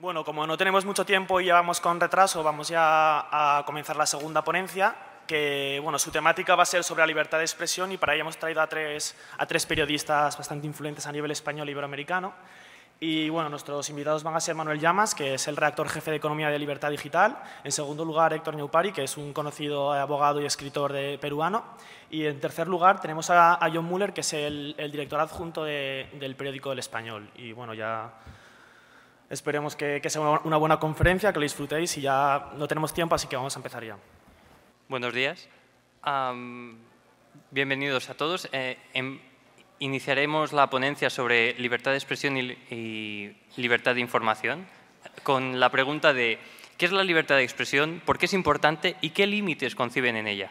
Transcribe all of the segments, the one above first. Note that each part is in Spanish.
Bueno, como no tenemos mucho tiempo y vamos con retraso, vamos ya a comenzar la segunda ponencia, que bueno, su temática va a ser sobre la libertad de expresión y para ello hemos traído a tres, a tres periodistas bastante influentes a nivel español y e iberoamericano. Y bueno, nuestros invitados van a ser Manuel Llamas, que es el redactor jefe de Economía de Libertad Digital. En segundo lugar, Héctor Neupari, que es un conocido abogado y escritor de, peruano. Y en tercer lugar, tenemos a, John Muller, que es el, director adjunto del periódico El Español. Y bueno, ya Esperemos que, sea una buena conferencia, que lo disfrutéis y ya no tenemos tiempo, así que vamos a empezar ya. Buenos días. bienvenidos a todos. Eh, em, iniciaremos la ponencia sobre libertad de expresión y libertad de información eh, con la pregunta de ¿qué es la libertad de expresión? ¿Por qué es importante? ¿Y qué límites conciben en ella?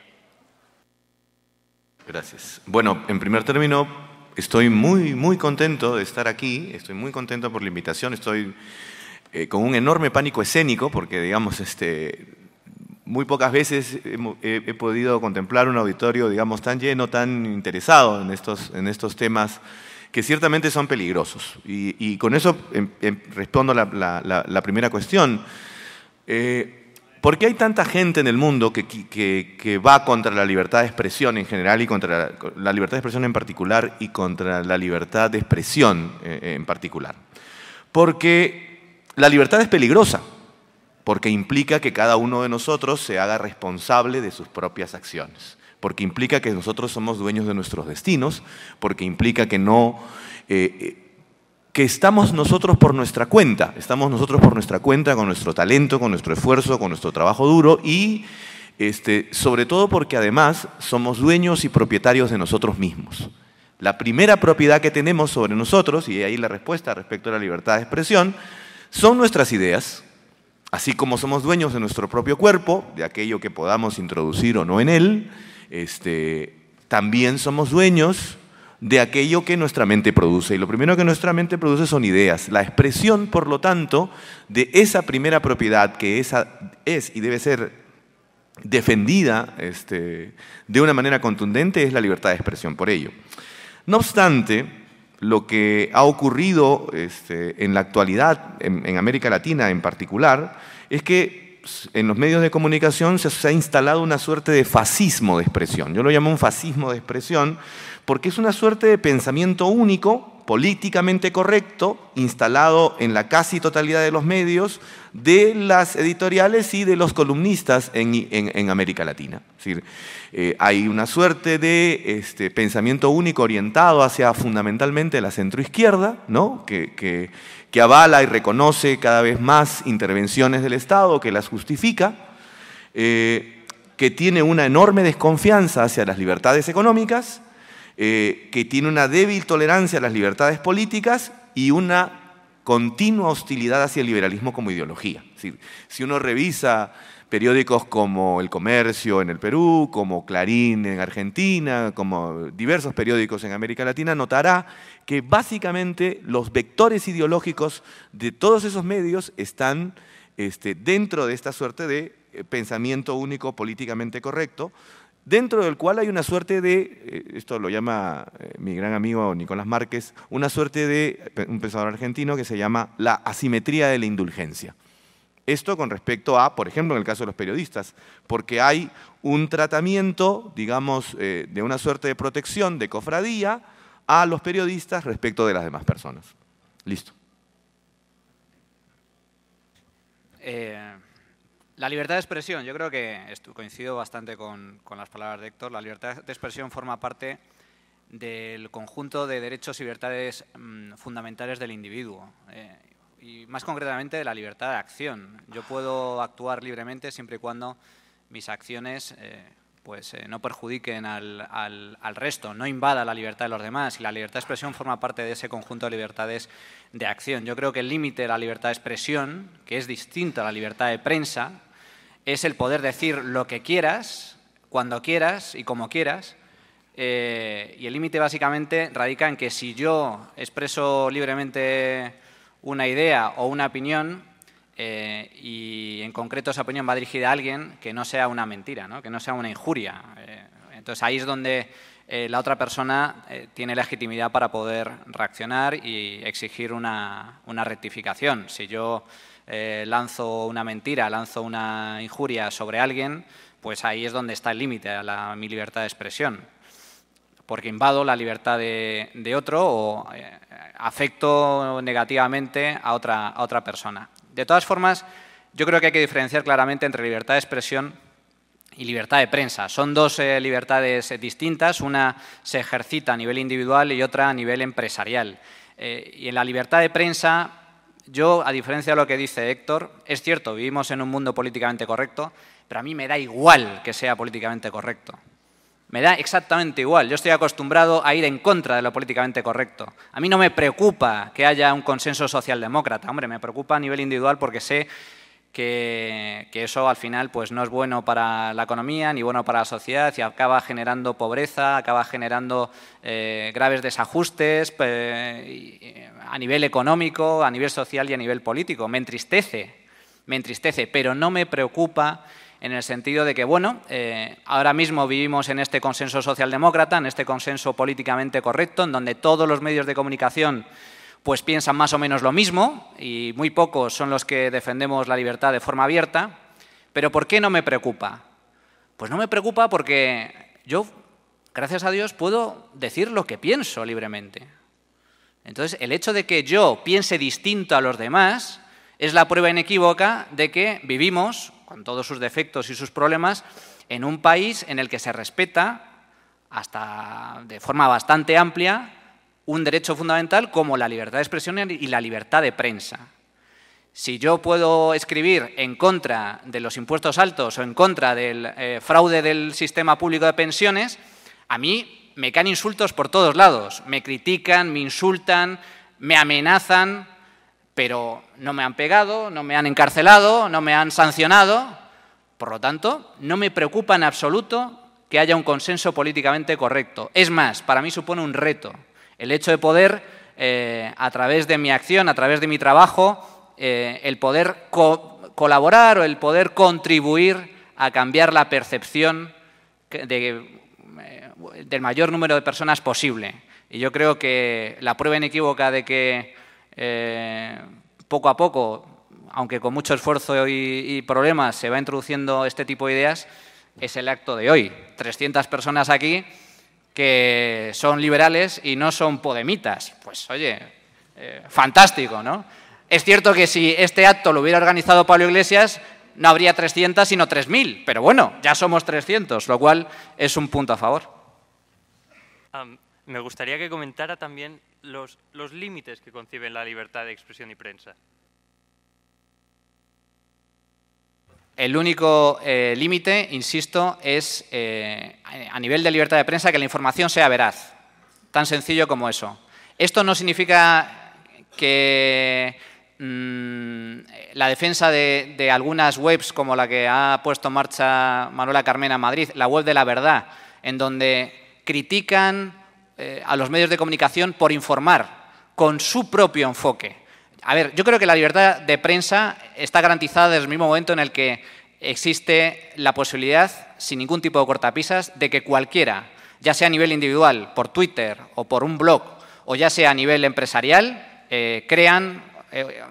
Gracias. Bueno, en primer término, Estoy muy, muy contento de estar aquí, estoy muy contento por la invitación, estoy eh, con un enorme pánico escénico porque, digamos, este, muy pocas veces he, podido contemplar un auditorio, digamos, tan lleno, tan interesado en estos, en estos temas que ciertamente son peligrosos. Y, con eso em, em, respondo la, la, primera cuestión. Eh, ¿Por qué hay tanta gente en el mundo que, va contra la libertad de expresión en general y contra la, libertad de expresión en particular y contra la libertad de expresión eh, en particular? Porque la libertad es peligrosa, porque implica que cada uno de nosotros se haga responsable de sus propias acciones, porque implica que nosotros somos dueños de nuestros destinos, porque implica que no... Eh, eh, que estamos nosotros por nuestra cuenta, estamos nosotros por nuestra cuenta, con nuestro talento, con nuestro esfuerzo, con nuestro trabajo duro y este, sobre todo porque además somos dueños y propietarios de nosotros mismos. La primera propiedad que tenemos sobre nosotros, y ahí la respuesta respecto a la libertad de expresión, son nuestras ideas, así como somos dueños de nuestro propio cuerpo, de aquello que podamos introducir o no en él, este, también somos dueños de aquello que nuestra mente produce. Y lo primero que nuestra mente produce son ideas. La expresión, por lo tanto, de esa primera propiedad que esa es y debe ser defendida este, de una manera contundente es la libertad de expresión por ello. No obstante, lo que ha ocurrido este, en la actualidad, en, en América Latina en particular, es que en los medios de comunicación se, ha instalado una suerte de fascismo de expresión. Yo lo llamo un fascismo de expresión porque es una suerte de pensamiento único, políticamente correcto, instalado en la casi totalidad de los medios, de las editoriales y de los columnistas en, América Latina. Es decir, eh, hay una suerte de este, pensamiento único orientado hacia fundamentalmente la centroizquierda, que, que, avala y reconoce cada vez más intervenciones del Estado, que las justifica. Eh, que tiene una enorme desconfianza hacia las libertades económicas eh, que tiene una débil tolerancia a las libertades políticas y una continua hostilidad hacia el liberalismo como ideología. Si, uno revisa periódicos como El Comercio en el Perú, como Clarín en Argentina, como diversos periódicos en América Latina, notará que básicamente los vectores ideológicos de todos esos medios están este, dentro de esta suerte de eh, pensamiento único políticamente correcto, dentro del cual hay una suerte de, eh, esto lo llama eh, mi gran amigo Nicolás Márquez, una suerte de eh, un pensador argentino que se llama la asimetría de la indulgencia. Esto con respecto a, por ejemplo, en el caso de los periodistas, porque hay un tratamiento, digamos, de una suerte de protección, de cofradía, a los periodistas respecto de las demás personas. Listo. Eh, la libertad de expresión, yo creo que coincido bastante con, las palabras de Héctor, la libertad de expresión forma parte del conjunto de derechos y libertades mm, fundamentales del individuo, eh, y más concretamente de la libertad de acción. Yo puedo actuar libremente siempre y cuando mis acciones eh, pues, eh, no perjudiquen al, resto, no invada la libertad de los demás, y la libertad de expresión forma parte de ese conjunto de libertades de acción. Yo creo que el límite de la libertad de expresión, que es distinto a la libertad de prensa, es el poder decir lo que quieras, cuando quieras y como quieras. Eh, y el límite básicamente radica en que si yo expreso libremente una idea o una opinión, eh, y en concreto esa opinión va dirigida a alguien que no sea una mentira, ¿no? que no sea una injuria. Eh, entonces ahí es donde la otra persona tiene legitimidad para poder reaccionar y exigir una, una rectificación. Si yo eh, lanzo una mentira, lanzo una injuria sobre alguien, pues ahí es donde está el límite a, mi libertad de expresión. Porque invado la libertad de, otro o eh, afecto negativamente a otra, persona. De todas formas, yo creo que hay que diferenciar claramente entre libertad de expresión y libertad de prensa. Son dos eh, libertades distintas, una se ejercita a nivel individual y otra a nivel empresarial. y en la libertad de prensa yo, a diferencia de lo que dice Héctor, es cierto, vivimos en un mundo políticamente correcto, pero a mí me da igual que sea políticamente correcto. Me da exactamente igual. Yo estoy acostumbrado a ir en contra de lo políticamente correcto. A mí no me preocupa que haya un consenso socialdemócrata. Hombre, me preocupa a nivel individual porque sé que, eso al final pues, no es bueno para la economía ni bueno para la sociedad y acaba generando pobreza, acaba generando eh, graves desajustes a nivel económico, a nivel social y a nivel político. Me entristece, me entristece, pero no me preocupa en el sentido de que, bueno, eh, ahora mismo vivimos en este consenso socialdemócrata, en este consenso políticamente correcto, en donde todos los medios de comunicación pues piensan más o menos lo mismo y muy pocos son los que defendemos la libertad de forma abierta. Pero ¿por qué no me preocupa? Pues no me preocupa porque yo, gracias a Dios, puedo decir lo que pienso libremente. Entonces, el hecho de que yo piense distinto a los demás es la prueba inequívoca de que vivimos, con todos sus defectos y sus problemas, en un país en el que se respeta, hasta de forma bastante amplia, un derecho fundamental como la libertad de expresión y la libertad de prensa. Si yo puedo escribir en contra de los impuestos altos o en contra del eh, fraude del sistema público de pensiones, a mí me caen insultos por todos lados. Me critican, me insultan, me amenazan, pero no me han pegado, no me han encarcelado, no me han sancionado. Por lo tanto, no me preocupa en absoluto que haya un consenso políticamente correcto. Es más, para mí supone un reto el hecho de poder, eh, a través de mi acción, a través de mi trabajo, eh, el poder colaborar o el poder contribuir a cambiar la percepción eh, del mayor número de personas posible. Y yo creo que la prueba inequívoca de que poco a poco, aunque con mucho esfuerzo y, y, problemas, se va introduciendo este tipo de ideas, es el acto de hoy. 300 personas aquí que son liberales y no son podemitas. Pues oye, eh, fantástico, ¿no? Es cierto que si este acto lo hubiera organizado Pablo Iglesias, no habría 300, sino 3.000. Pero bueno, ya somos 300, lo cual es un punto a favor. me gustaría que comentara también los, los límites que conciben la libertad de expresión y prensa. El único eh, límite, insisto, es eh, a nivel de libertad de prensa que la información sea veraz. Tan sencillo como eso. Esto no significa que mm, la defensa de, algunas webs como la que ha puesto en marcha Manuela Carmena en Madrid, la web de la verdad, en donde critican eh, a los medios de comunicación por informar con su propio enfoque a ver, yo creo que la libertad de prensa está garantizada desde el mismo momento en el que existe la posibilidad, sin ningún tipo de cortapisas, de que cualquiera, ya sea a nivel individual, por Twitter o por un blog, o ya sea a nivel empresarial, eh, crean eh,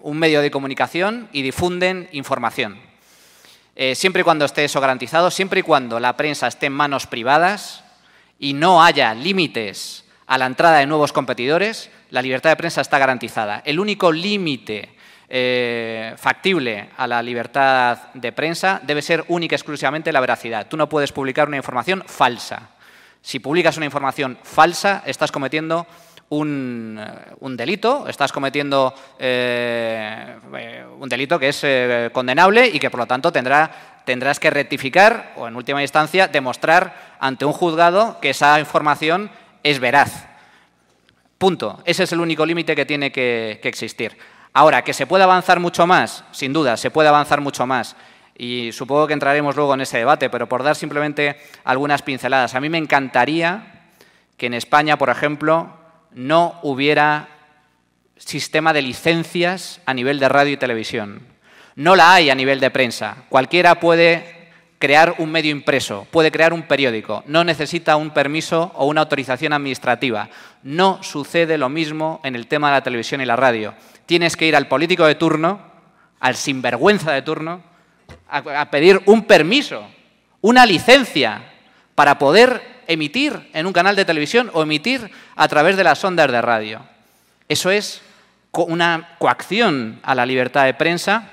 un medio de comunicación y difunden información. Eh, siempre y cuando esté eso garantizado, siempre y cuando la prensa esté en manos privadas y no haya límites a la entrada de nuevos competidores, la libertad de prensa está garantizada. El único límite eh, factible a la libertad de prensa debe ser única y exclusivamente la veracidad. Tú no puedes publicar una información falsa. Si publicas una información falsa, estás cometiendo un, delito, estás cometiendo eh, eh, un delito que es condenable y que por lo tanto tendrás que rectificar o en última instancia demostrar ante un juzgado que esa información es veraz. Punto. Ese es el único límite que tiene que, existir. Ahora, que se puede avanzar mucho más, sin duda, se puede avanzar mucho más. Y supongo que entraremos luego en ese debate, pero por dar simplemente algunas pinceladas. A mí me encantaría que en España, por ejemplo, no hubiera sistema de licencias a nivel de radio y televisión. No la hay a nivel de prensa. Cualquiera puede crear un medio impreso, puede crear un periódico, no necesita un permiso o una autorización administrativa. No sucede lo mismo en el tema de la televisión y la radio. Tienes que ir al político de turno, al sinvergüenza de turno, a, pedir un permiso, una licencia para poder emitir en un canal de televisión o emitir a través de las ondas de radio. Eso es una coacción a la libertad de prensa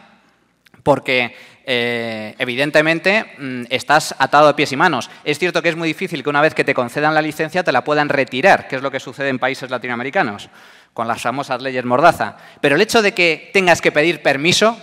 porque eh, evidentemente mm, estás atado a pies y manos. Es cierto que es muy difícil que una vez que te concedan la licencia te la puedan retirar, que es lo que sucede en países latinoamericanos, con las famosas leyes mordaza. Pero el hecho de que tengas que pedir permiso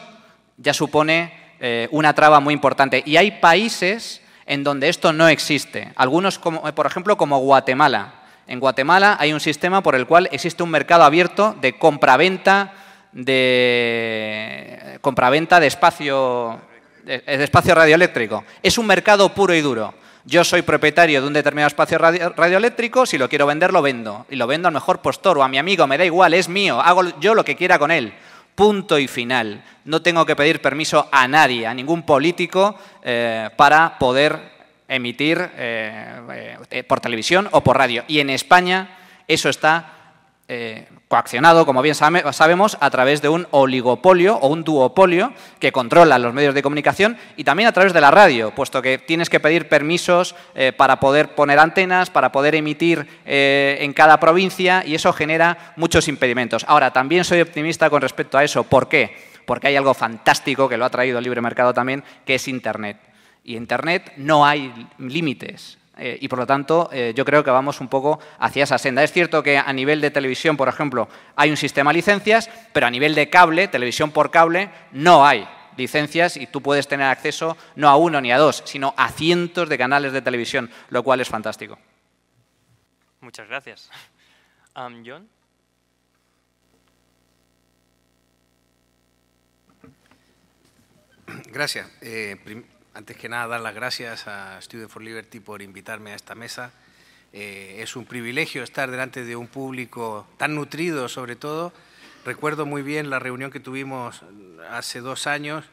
ya supone eh, una traba muy importante. Y hay países en donde esto no existe. Algunos, por ejemplo, como Guatemala. En Guatemala hay un sistema por el cual existe un mercado abierto de compraventa de compraventa de espacio el espacio radioeléctrico. Es un mercado puro y duro. Yo soy propietario de un determinado espacio radioeléctrico, si lo quiero vender, lo vendo. Y lo vendo al mejor postor o a mi amigo, me da igual, es mío, hago yo lo que quiera con él. Punto y final. No tengo que pedir permiso a nadie, a ningún político, eh, para poder emitir eh, eh, por televisión o por radio. Y en España eso está eh, coaccionado, como bien sabemos, a través de un oligopolio o un duopolio que controla los medios de comunicación y también a través de la radio, puesto que tienes que pedir permisos eh, para poder poner antenas, para poder emitir eh, en cada provincia y eso genera muchos impedimentos. Ahora, también soy optimista con respecto a eso. ¿Por qué? Porque hay algo fantástico que lo ha traído el libre mercado también, que es Internet. Y Internet no hay límites. Eh, y por lo tanto eh, yo creo que vamos un poco hacia esa senda. Es cierto que a nivel de televisión, por ejemplo, hay un sistema de licencias, pero a nivel de cable, televisión por cable, no hay licencias y tú puedes tener acceso no a uno ni a dos, sino a cientos de canales de televisión, lo cual es fantástico. Muchas gracias. John. Gracias. Eh, antes que nada dar las gracias a Studio for Liberty por invitarme a esta mesa. Eh, es un privilegio estar delante de un público tan nutrido, sobre todo. Recuerdo muy bien la reunión que tuvimos hace dos años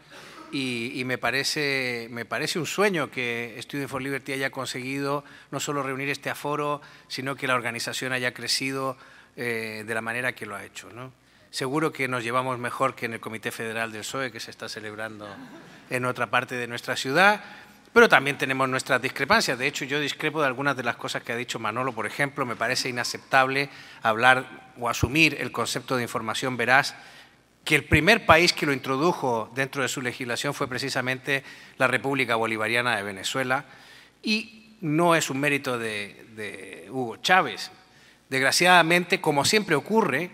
y, me, parece, me parece un sueño que Student for Liberty haya conseguido no solo reunir este aforo, sino que la organización haya crecido eh, de la manera que lo ha hecho. ¿no? Seguro que nos llevamos mejor que en el Comité Federal del PSOE, que se está celebrando en otra parte de nuestra ciudad, pero también tenemos nuestras discrepancias. De hecho, yo discrepo de algunas de las cosas que ha dicho Manolo. Por ejemplo, me parece inaceptable hablar o asumir el concepto de información veraz que el primer país que lo introdujo dentro de su legislación fue precisamente la República Bolivariana de Venezuela y no es un mérito de, de Hugo Chávez. Desgraciadamente, como siempre ocurre,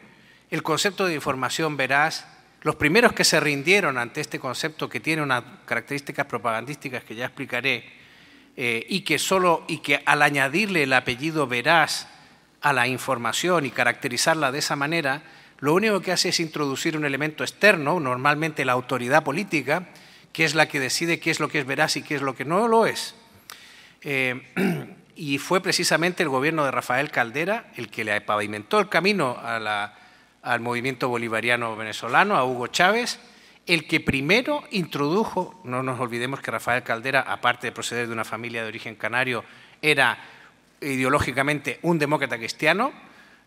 el concepto de información veraz, los primeros que se rindieron ante este concepto que tiene unas características propagandísticas que ya explicaré, eh, y que solo, y que al añadirle el apellido veraz a la información y caracterizarla de esa manera, lo único que hace es introducir un elemento externo, normalmente la autoridad política, que es la que decide qué es lo que es veraz y qué es lo que no lo es. Eh, y fue precisamente el gobierno de Rafael Caldera el que le pavimentó el camino a la al movimiento bolivariano venezolano, a Hugo Chávez, el que primero introdujo, no nos olvidemos que Rafael Caldera, aparte de proceder de una familia de origen canario, era ideológicamente un demócrata cristiano,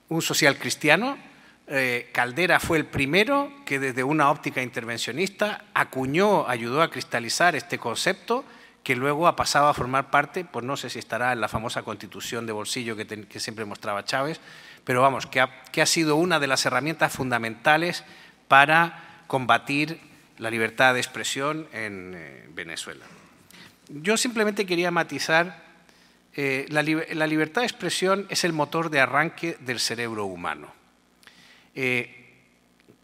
un social cristiano, eh, Caldera fue el primero que desde una óptica intervencionista acuñó, ayudó a cristalizar este concepto que luego ha pasado a formar parte, pues no sé si estará en la famosa constitución de bolsillo que siempre mostraba Chávez, pero vamos, que ha, sido una de las herramientas fundamentales para combatir la libertad de expresión en eh, Venezuela. Yo simplemente quería matizar, eh, la, libertad de expresión es el motor de arranque del cerebro humano, eh,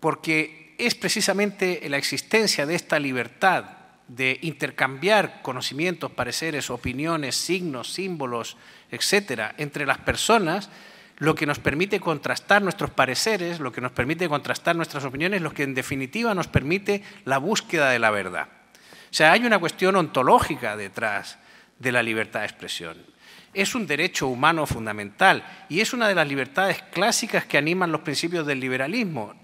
porque es precisamente la existencia de esta libertad de intercambiar conocimientos, pareceres, opiniones, signos, símbolos, etcétera, entre las personas lo que nos permite contrastar nuestros pareceres, lo que nos permite contrastar nuestras opiniones, lo que en definitiva nos permite la búsqueda de la verdad. O sea, hay una cuestión ontológica detrás de la libertad de expresión. Es un derecho humano fundamental y es una de las libertades clásicas que animan los principios del liberalismo.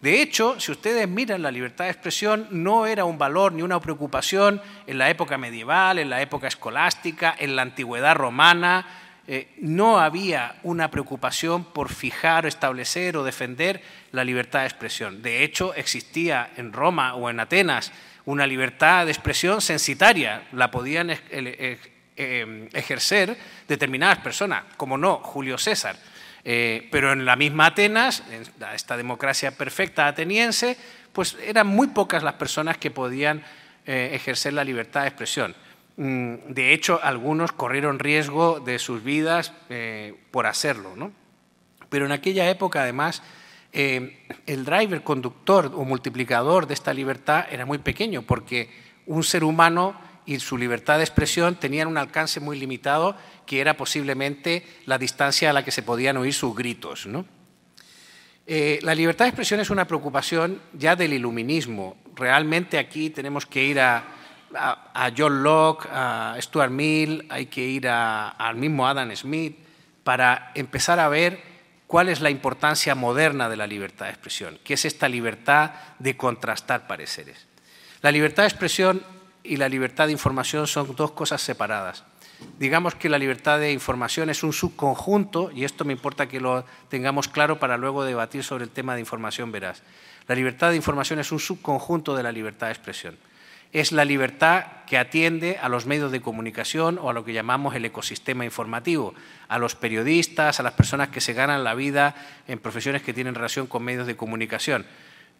De hecho, si ustedes miran, la libertad de expresión no era un valor ni una preocupación en la época medieval, en la época escolástica, en la antigüedad romana, eh, no había una preocupación por fijar, establecer o defender la libertad de expresión. De hecho, existía en Roma o en Atenas una libertad de expresión censitaria, la podían em, ejercer determinadas personas, como no Julio César. Eh, pero en la misma Atenas, en esta democracia perfecta ateniense, pues eran muy pocas las personas que podían eh, ejercer la libertad de expresión. Mm, de hecho, algunos corrieron riesgo de sus vidas eh, por hacerlo. Pero en aquella época, además, eh, el driver, conductor o multiplicador de esta libertad era muy pequeño, porque un ser humano y su libertad de expresión tenían un alcance muy limitado, que era posiblemente la distancia a la que se podían oír sus gritos. Eh, la libertad de expresión es una preocupación ya del iluminismo. Realmente aquí tenemos que ir a a, John Locke, a Stuart Mill, hay que ir al mismo Adam Smith para empezar a ver cuál es la importancia moderna de la libertad de expresión, que es esta libertad de contrastar pareceres. La libertad de expresión y la libertad de información son dos cosas separadas. Digamos que la libertad de información es un subconjunto, y esto me importa que lo tengamos claro para luego debatir sobre el tema de información veraz. La libertad de información es un subconjunto de la libertad de expresión es la libertad que atiende a los medios de comunicación o a lo que llamamos el ecosistema informativo, a los periodistas, a las personas que se ganan la vida en profesiones que tienen relación con medios de comunicación.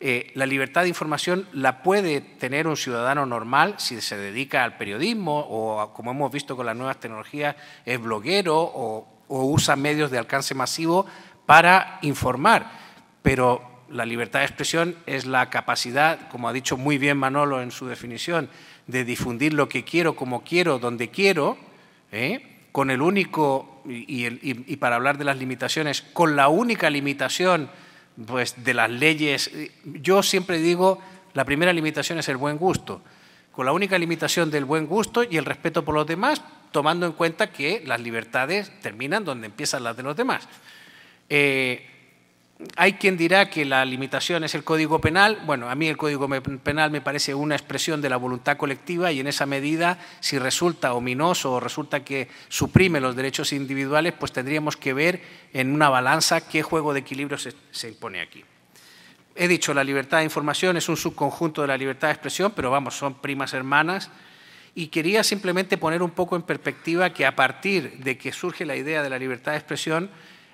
Eh, la libertad de información la puede tener un ciudadano normal si se dedica al periodismo o, como hemos visto con las nuevas tecnologías, es bloguero o, o usa medios de alcance masivo para informar. Pero la libertad de expresión es la capacidad, como ha dicho muy bien Manolo en su definición, de difundir lo que quiero, como quiero, donde quiero, ¿eh? con el único, y, para hablar de las limitaciones, con la única limitación pues, de las leyes. Yo siempre digo, la primera limitación es el buen gusto, con la única limitación del buen gusto y el respeto por los demás, tomando en cuenta que las libertades terminan donde empiezan las de los demás. Eh, hay quien dirá que la limitación es el Código Penal. Bueno, a mí el Código Penal me parece una expresión de la voluntad colectiva y en esa medida, si resulta ominoso o resulta que suprime los derechos individuales, pues tendríamos que ver en una balanza qué juego de equilibrio se, se impone aquí. He dicho, la libertad de información es un subconjunto de la libertad de expresión, pero vamos, son primas hermanas. Y quería simplemente poner un poco en perspectiva que a partir de que surge la idea de la libertad de expresión,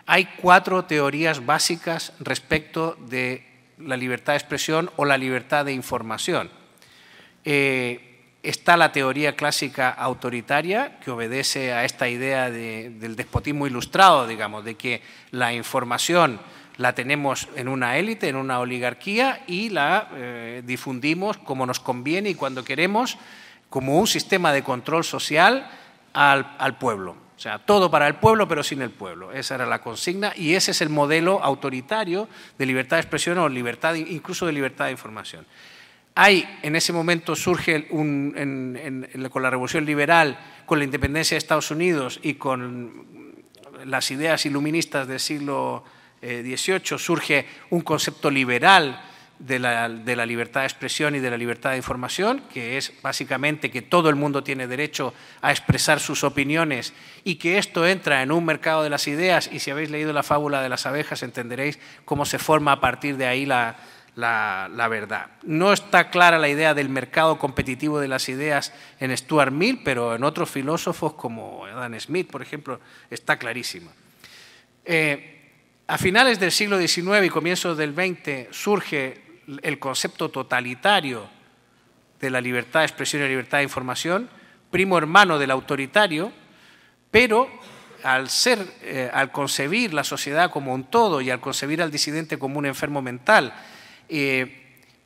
hay cuatro teorías básicas respecto de la libertad de expresión o la libertad de información. Eh, está la teoría clásica autoritaria, que obedece a esta idea del despotismo ilustrado, digamos, de que la información la tenemos en una élite, en una oligarquía y la eh, difundimos como nos conviene y cuando queremos, como un sistema de control social al pueblo. O sea, todo para el pueblo, pero sin el pueblo. Esa era la consigna y ese es el modelo autoritario de libertad de expresión o libertad, incluso de libertad de información. Hay, en ese momento surge un, con la Revolución Liberal, con la independencia de Estados Unidos y con las ideas iluministas del siglo XVIII, eh, surge un concepto liberal de la, libertad de expresión y de la libertad de información, que es básicamente que todo el mundo tiene derecho a expresar sus opiniones y que esto entra en un mercado de las ideas y si habéis leído la fábula de las abejas entenderéis cómo se forma a partir de ahí la, verdad. No está clara la idea del mercado competitivo de las ideas en Stuart Mill, pero en otros filósofos como Adam Smith, por ejemplo, está clarísima. Eh, a finales del siglo XIX y comienzos del XX surge el concepto totalitario de la libertad de expresión y la libertad de información, primo hermano del autoritario, pero al, ser, eh, al concebir la sociedad como un todo y al concebir al disidente como un enfermo mental, eh,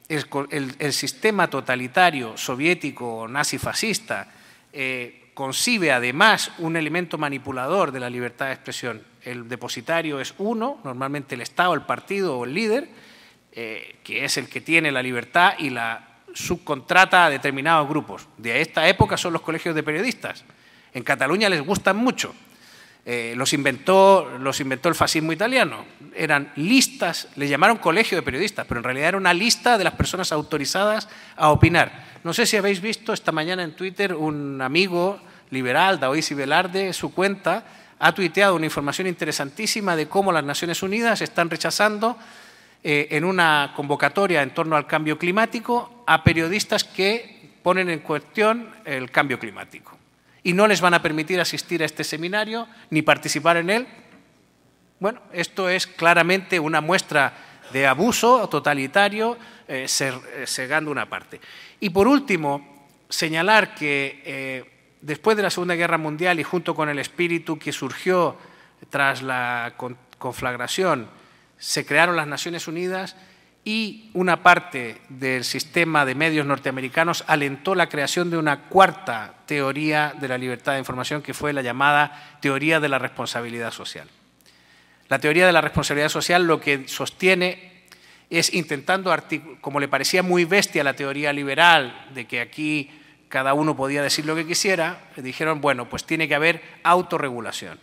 el, sistema totalitario soviético o nazi-fascista eh, concibe además un elemento manipulador de la libertad de expresión. El depositario es uno, normalmente el Estado, el partido o el líder, eh, que es el que tiene la libertad y la subcontrata a determinados grupos. De esta época son los colegios de periodistas. En Cataluña les gustan mucho. Eh, los, inventó, los inventó el fascismo italiano. Eran listas, le llamaron colegio de periodistas, pero en realidad era una lista de las personas autorizadas a opinar. No sé si habéis visto esta mañana en Twitter un amigo liberal, Daoisi Velarde, su cuenta, ha tuiteado una información interesantísima de cómo las Naciones Unidas están rechazando eh, en una convocatoria en torno al cambio climático a periodistas que ponen en cuestión el cambio climático. Y no les van a permitir asistir a este seminario ni participar en él. Bueno, esto es claramente una muestra de abuso totalitario eh, segando eh, una parte. Y por último, señalar que después de la Segunda Guerra Mundial y junto con el espíritu que surgió tras la conflagración se crearon las Naciones Unidas y una parte del sistema de medios norteamericanos alentó la creación de una cuarta teoría de la libertad de información que fue la llamada teoría de la responsabilidad social. La teoría de la responsabilidad social lo que sostiene es intentando, como le parecía muy bestia la teoría liberal de que aquí cada uno podía decir lo que quisiera, dijeron, bueno, pues tiene que haber autorregulación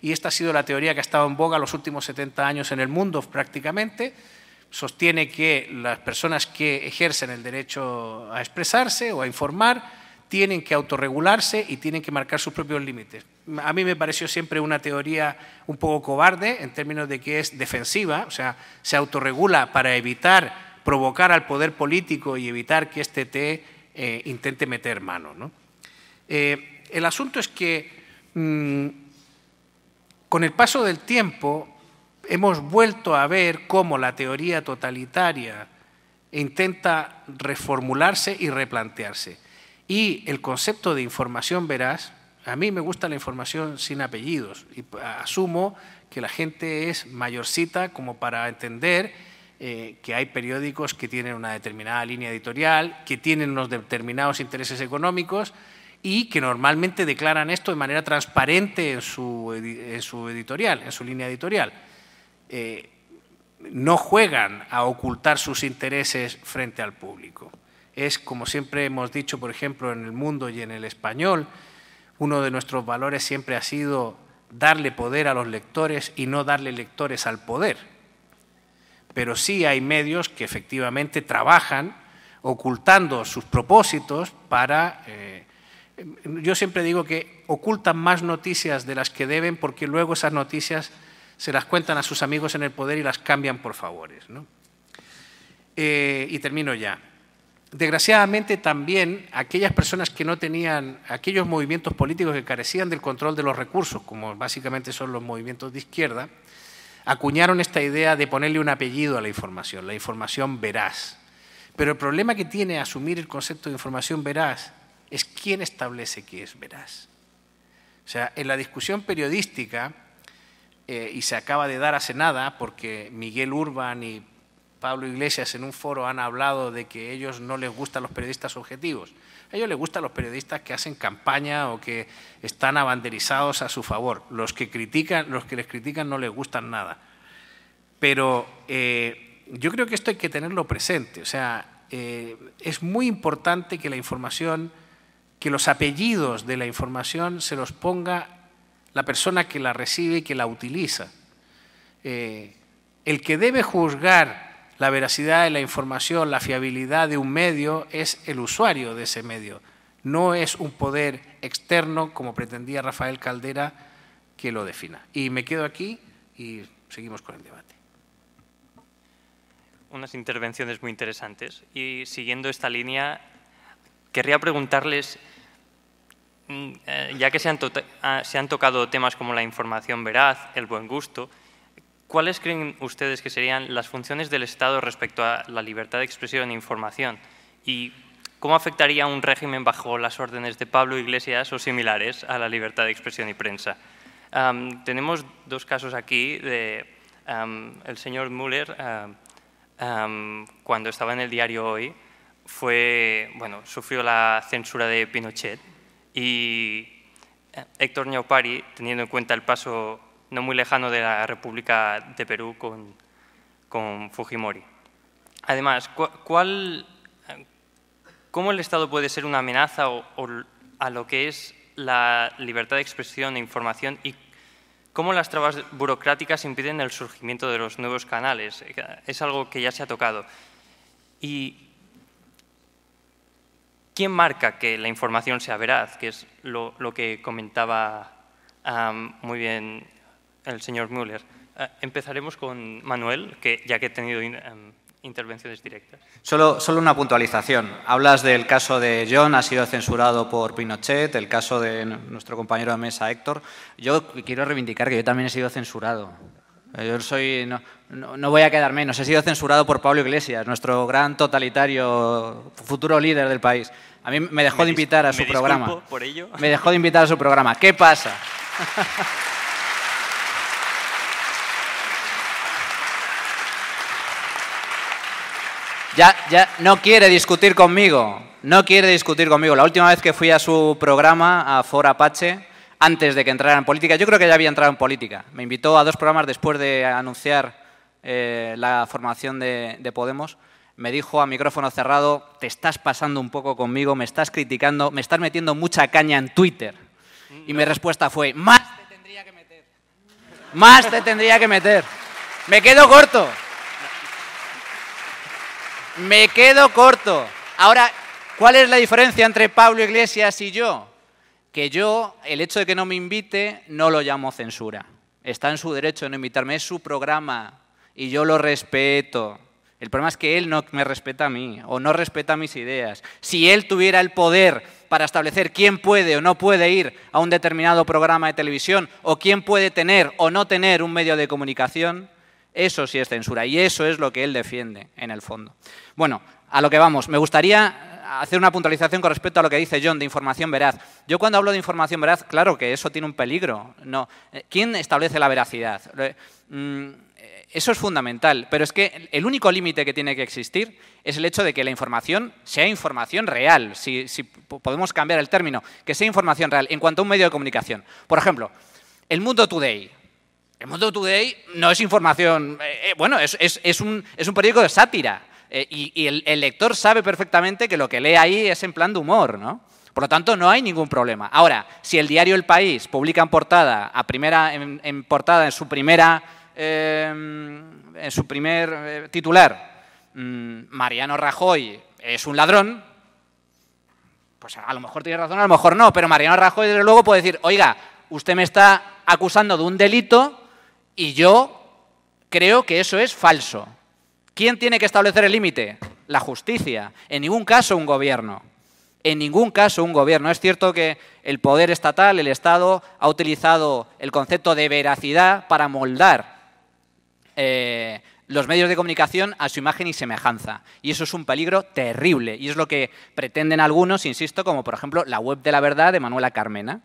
y esta ha sido la teoría que ha estado en boga los últimos 70 años en el mundo prácticamente. Sostiene que las personas que ejercen el derecho a expresarse o a informar tienen que autorregularse y tienen que marcar sus propios límites. A mí me pareció siempre una teoría un poco cobarde en términos de que es defensiva, o sea, se autorregula para evitar provocar al poder político y evitar que este te eh, intente meter mano. Eh, el asunto es que mm, con el paso del tiempo hemos vuelto a ver cómo la teoría totalitaria intenta reformularse y replantearse. Y el concepto de información verás a mí me gusta la información sin apellidos y asumo que la gente es mayorcita como para entender eh, que hay periódicos que tienen una determinada línea editorial, que tienen unos determinados intereses económicos y que normalmente declaran esto de manera transparente en su, en su editorial, en su línea editorial. Eh, no juegan a ocultar sus intereses frente al público. Es, como siempre hemos dicho, por ejemplo, en el mundo y en el español, uno de nuestros valores siempre ha sido darle poder a los lectores y no darle lectores al poder. Pero sí hay medios que efectivamente trabajan ocultando sus propósitos para... Eh, yo siempre digo que ocultan más noticias de las que deben porque luego esas noticias se las cuentan a sus amigos en el poder y las cambian por favores. Eh, y termino ya. Desgraciadamente también aquellas personas que no tenían, aquellos movimientos políticos que carecían del control de los recursos, como básicamente son los movimientos de izquierda, acuñaron esta idea de ponerle un apellido a la información, la información veraz. Pero el problema que tiene asumir el concepto de información veraz es quién establece qué es veraz. O sea, en la discusión periodística, eh, y se acaba de dar hace nada, porque Miguel Urban y Pablo Iglesias en un foro han hablado de que ellos no les gustan los periodistas objetivos. A ellos les gustan los periodistas que hacen campaña o que están abanderizados a su favor. Los que critican, los que les critican no les gustan nada. Pero eh, yo creo que esto hay que tenerlo presente. O sea, eh, es muy importante que la información que los apellidos de la información se los ponga la persona que la recibe y que la utiliza. Eh, el que debe juzgar la veracidad de la información, la fiabilidad de un medio, es el usuario de ese medio. No es un poder externo, como pretendía Rafael Caldera, que lo defina. Y me quedo aquí y seguimos con el debate. Unas intervenciones muy interesantes. Y siguiendo esta línea, querría preguntarles, mm, eh, ya que ah, se han, tocado temas como la información veraz, el buen gusto, ¿cuáles creen ustedes que serían las funciones del Estado respecto a la libertad de expresión e información? ¿Y cómo afectaría un régimen bajo las órdenes de Pablo Iglesias o similares a la libertad de expresión y prensa? tenemos dos casos aquí de el señor Müller, ah, cuando estaba en el diario Hoy, fue, bueno, sufrió la censura de Pinochet y eh, Héctor Ñaupari, teniendo en cuenta el paso no muy lejano de la República de Perú con, Fujimori. Además, ¿cuál, eh, ¿cómo el Estado puede ser una amenaza a lo que es la libertad de expresión e información y cómo las trabas burocráticas impiden el surgimiento de los nuevos canales? Eh, es algo que ya se ha tocado. Y ¿Quién marca que la información sea veraz? Que es lo, que comentaba muy bien el señor Müller. Ah, empezaremos con Manuel, que ya que he tenido em, intervenciones directas. Solo, solo una puntualización. Hablas del caso de John, ha sido censurado por Pinochet, el caso de nuestro compañero de mesa Héctor. Yo quiero reivindicar que yo también he sido censurado. Yo soy, no, no, no, voy a quedar menos. He sido censurado por Pablo Iglesias, nuestro gran totalitario, futuro líder del país. A mí me dejó de invitar a su programa. por ello. Me dejó de invitar a su programa. ¿Qué pasa? ya, ya no quiere discutir conmigo. No quiere discutir conmigo. La última vez que fui a su programa, a For Apache, antes de que entrara en política, yo creo que ya había entrado en política. Me invitó a dos programas después de anunciar eh, la formación de Podemos me dijo a micrófono cerrado, te estás pasando un poco conmigo, me estás criticando, me estás metiendo mucha caña en Twitter. Y mi respuesta fue, más te tendría que meter. Más te tendría que meter. Me quedo corto. Me quedo corto. Ahora, ¿cuál es la diferencia entre Pablo Iglesias y yo? Que yo, el hecho de que no me invite, no lo llamo censura. Está en su derecho de no invitarme, es su programa y yo lo respeto. El problema es que él no me respeta a mí o no respeta mis ideas. Si él tuviera el poder para establecer quién puede o no puede ir a un determinado programa de televisión o quién puede tener o no tener un medio de comunicación, eso sí es censura y eso es lo que él defiende en el fondo. Bueno, a lo que vamos. Me gustaría hacer una puntualización con respecto a lo que dice John de información veraz. Yo cuando hablo de información veraz, claro que eso tiene un peligro. No. Eh, ¿Quién establece la veracidad? Eh, mm, eso es fundamental, pero es que el único límite que tiene que existir es el hecho de que la información sea información real, si, podemos cambiar el término, que sea información real en cuanto a un medio de comunicación. Por ejemplo, el Mundo Today. El Mundo Today no es información, eh, eh, bueno, es, es, un, periódico de sátira eh, y, el, lector sabe perfectamente que lo que lee ahí es en plan de humor, ¿no? Por lo tanto, no hay ningún problema. Ahora, si el diario El País publica en portada, a primera, en portada, en su primera Em, en su primer eh, titular, mm, Mariano Rajoy es un ladrón, pues a lo mejor tiene razón, a lo mejor no, pero Mariano Rajoy desde luego puede decir, oiga, usted me está acusando de un delito y yo creo que eso es falso. ¿Quién tiene que establecer el límite? La justicia. En ningún caso un gobierno. En ningún caso un gobierno. Es cierto que el poder estatal, el Estado, ha utilizado el concepto de veracidad para moldar eh, los medios de comunicación a su imagen y semejanza. Y eso es un peligro terrible. Y es lo que pretenden algunos, insisto, como por ejemplo la web de la verdad de Manuela Carmena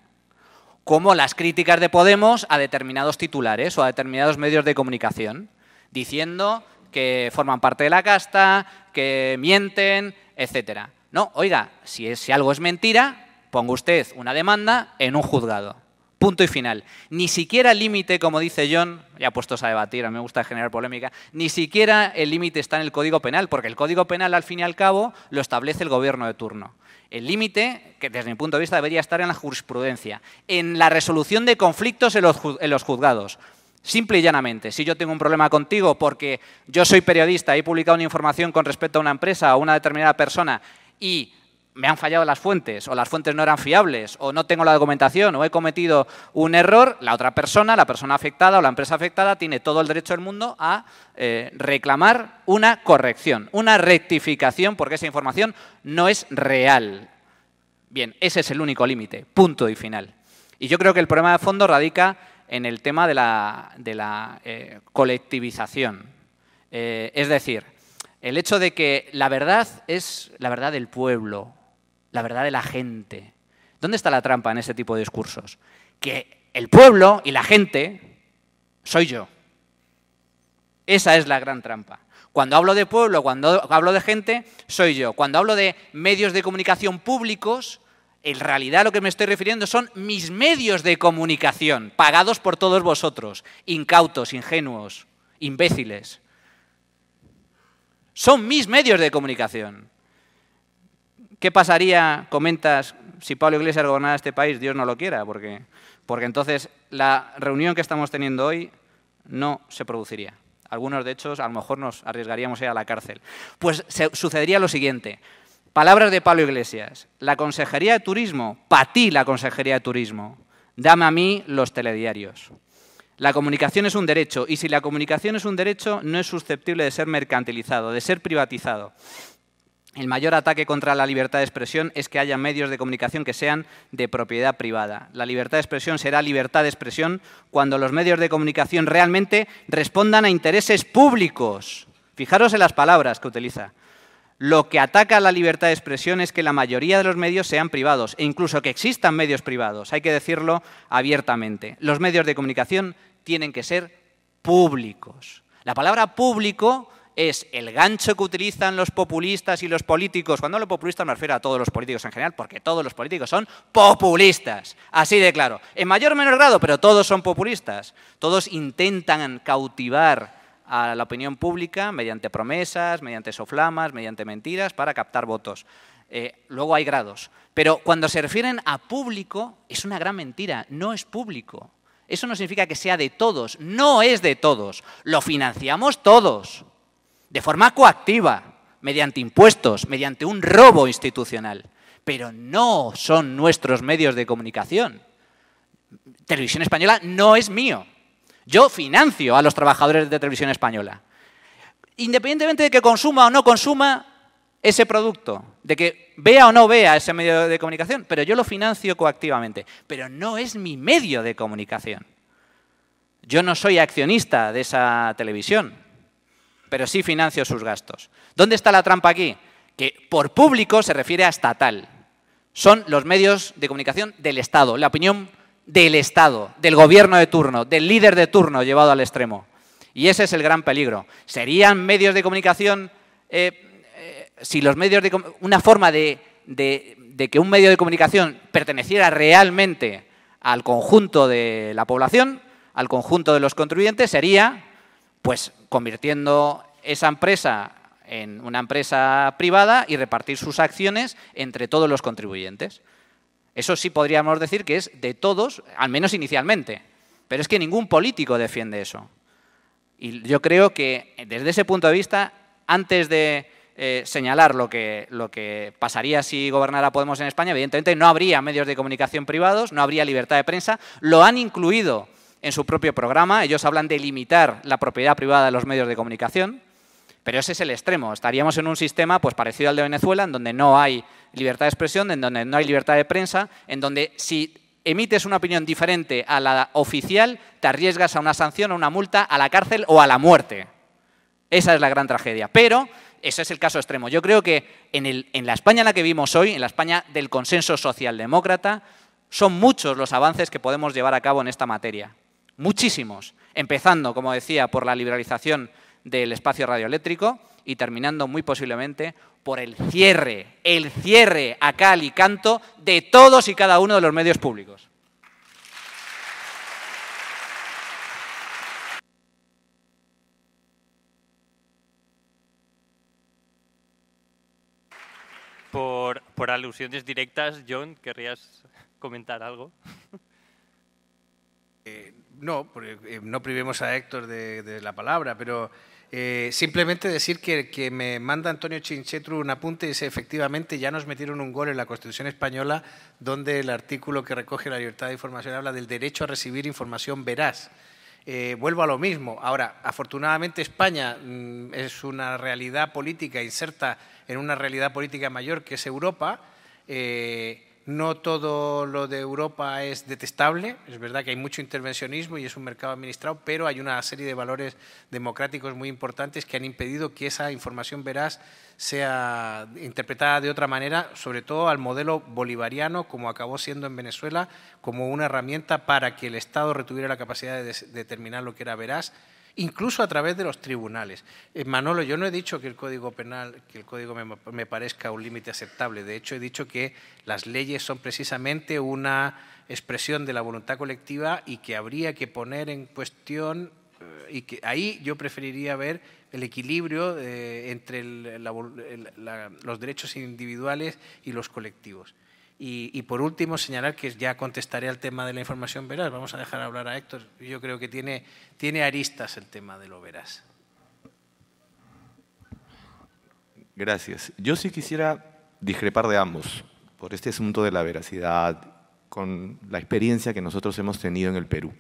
como las críticas de Podemos a determinados titulares o a determinados medios de comunicación, diciendo que forman parte de la casta, que mienten, etcétera. No, oiga, si algo es mentira, ponga usted una demanda en un juzgado. Punto y final. Ni siquiera límite, como dice John, ya puestos a debatir, a mí me gusta generar polémica, ni siquiera el límite está en el Código Penal, porque el Código Penal, al fin y al cabo, lo establece el gobierno de turno. El límite, que desde mi punto de vista debería estar en la jurisprudencia, en la resolución de conflictos en los, juzgados. Simple y llanamente, si yo tengo un problema contigo porque yo soy periodista, y he publicado una información con respecto a una empresa o una determinada persona y me han fallado las fuentes, o las fuentes no eran fiables, o no tengo la documentación, o he cometido un error, la otra persona, la persona afectada o la empresa afectada tiene todo el derecho del mundo a eh, reclamar una corrección, una rectificación, porque esa información no es real. Bien, ese es el único límite, punto y final. Y yo creo que el problema de fondo radica en el tema de la, eh, colectivización. Eh, es decir, el hecho de que la verdad es la verdad del pueblo la verdad de la gente. ¿Dónde está la trampa en este tipo de discursos? Que el pueblo y la gente soy yo. Esa es la gran trampa. Cuando hablo de pueblo, cuando hablo de gente, soy yo. Cuando hablo de medios de comunicación públicos, en realidad a lo que me estoy refiriendo son mis medios de comunicación, pagados por todos vosotros, incautos, ingenuos, imbéciles. Son mis medios de comunicación. ¿Qué pasaría, comentas, si Pablo Iglesias gobernara este país? Dios no lo quiera, porque, porque entonces la reunión que estamos teniendo hoy no se produciría. Algunos, de hecho, a lo mejor nos arriesgaríamos a ir a la cárcel. Pues sucedería lo siguiente. Palabras de Pablo Iglesias. La Consejería de Turismo, para ti la Consejería de Turismo, dame a mí los telediarios. La comunicación es un derecho y si la comunicación es un derecho no es susceptible de ser mercantilizado, de ser privatizado. El mayor ataque contra la libertad de expresión es que haya medios de comunicación que sean de propiedad privada. La libertad de expresión será libertad de expresión cuando los medios de comunicación realmente respondan a intereses públicos. Fijaros en las palabras que utiliza. Lo que ataca a la libertad de expresión es que la mayoría de los medios sean privados e incluso que existan medios privados. Hay que decirlo abiertamente. Los medios de comunicación tienen que ser públicos. La palabra público es el gancho que utilizan los populistas y los políticos. Cuando hablo populista me refiero a todos los políticos en general, porque todos los políticos son populistas. Así de claro. En mayor o menor grado, pero todos son populistas. Todos intentan cautivar a la opinión pública mediante promesas, mediante soflamas, mediante mentiras, para captar votos. Eh, luego hay grados. Pero cuando se refieren a público, es una gran mentira. No es público. Eso no significa que sea de todos. No es de todos. Lo financiamos todos de forma coactiva, mediante impuestos, mediante un robo institucional. Pero no son nuestros medios de comunicación. Televisión Española no es mío. Yo financio a los trabajadores de Televisión Española. Independientemente de que consuma o no consuma ese producto, de que vea o no vea ese medio de comunicación, pero yo lo financio coactivamente. Pero no es mi medio de comunicación. Yo no soy accionista de esa televisión pero sí financio sus gastos. ¿Dónde está la trampa aquí? Que por público se refiere a estatal. Son los medios de comunicación del Estado, la opinión del Estado, del gobierno de turno, del líder de turno llevado al extremo. Y ese es el gran peligro. ¿Serían medios de comunicación, eh, eh, si los medios de una forma de, de, que un medio de comunicación perteneciera realmente al conjunto de la población, al conjunto de los contribuyentes, sería pues convirtiendo esa empresa en una empresa privada y repartir sus acciones entre todos los contribuyentes. Eso sí podríamos decir que es de todos, al menos inicialmente. Pero es que ningún político defiende eso. Y yo creo que desde ese punto de vista, antes de eh, señalar lo que, lo que pasaría si gobernara Podemos en España, evidentemente no habría medios de comunicación privados, no habría libertad de prensa, lo han incluido en su propio programa. Ellos hablan de limitar la propiedad privada de los medios de comunicación, pero ese es el extremo. Estaríamos en un sistema pues, parecido al de Venezuela, en donde no hay libertad de expresión, en donde no hay libertad de prensa, en donde si emites una opinión diferente a la oficial, te arriesgas a una sanción, a una multa, a la cárcel o a la muerte. Esa es la gran tragedia. Pero ese es el caso extremo. Yo creo que en, en la España en la que vivimos hoy, en la España del consenso socialdemócrata, son muchos los avances que podemos llevar a cabo en esta materia muchísimos, empezando, como decía, por la liberalización del espacio radioeléctrico y terminando muy posiblemente por el cierre, el cierre a cal y canto de todos y cada uno de los medios públicos. Por, alusiones directas, John, ¿querrías comentar algo? Eh, no, eh, no privemos a Héctor de, la palabra, pero eh, simplemente decir que, que, me manda Antonio Chinchetru un apunte y dice, efectivamente, ya nos metieron un gol en la Constitución Española donde el artículo que recoge la libertad de información habla del derecho a recibir información veraz. Eh, vuelvo a lo mismo. Ahora, afortunadamente España mm, es una realidad política inserta en una realidad política mayor que es Europa. No todo lo de Europa es detestable, es verdad que hay mucho intervencionismo y es un mercado administrado, pero hay una serie de valores democráticos muy importantes que han impedido que esa información veraz sea interpretada de otra manera, sobre todo al modelo bolivariano, como acabó siendo en Venezuela, como una herramienta para que el Estado retuviera la capacidad de determinar lo que era veraz incluso a través de los tribunales. Eh, Manolo, yo no he dicho que el Código Penal, que el Código me, parezca un límite aceptable. De hecho, he dicho que las leyes son precisamente una expresión de la voluntad colectiva y que habría que poner en cuestión eh, y que ahí yo preferiría ver el equilibrio eh, entre los derechos individuales y los colectivos. Y, por último, señalar que ya contestaré al tema de la información veraz. Vamos a dejar hablar a Héctor. Yo creo que tiene, tiene aristas el tema de lo veraz. Gracias. Yo sí quisiera discrepar de ambos por este asunto de la veracidad, con la experiencia que nosotros hemos tenido en el Perú.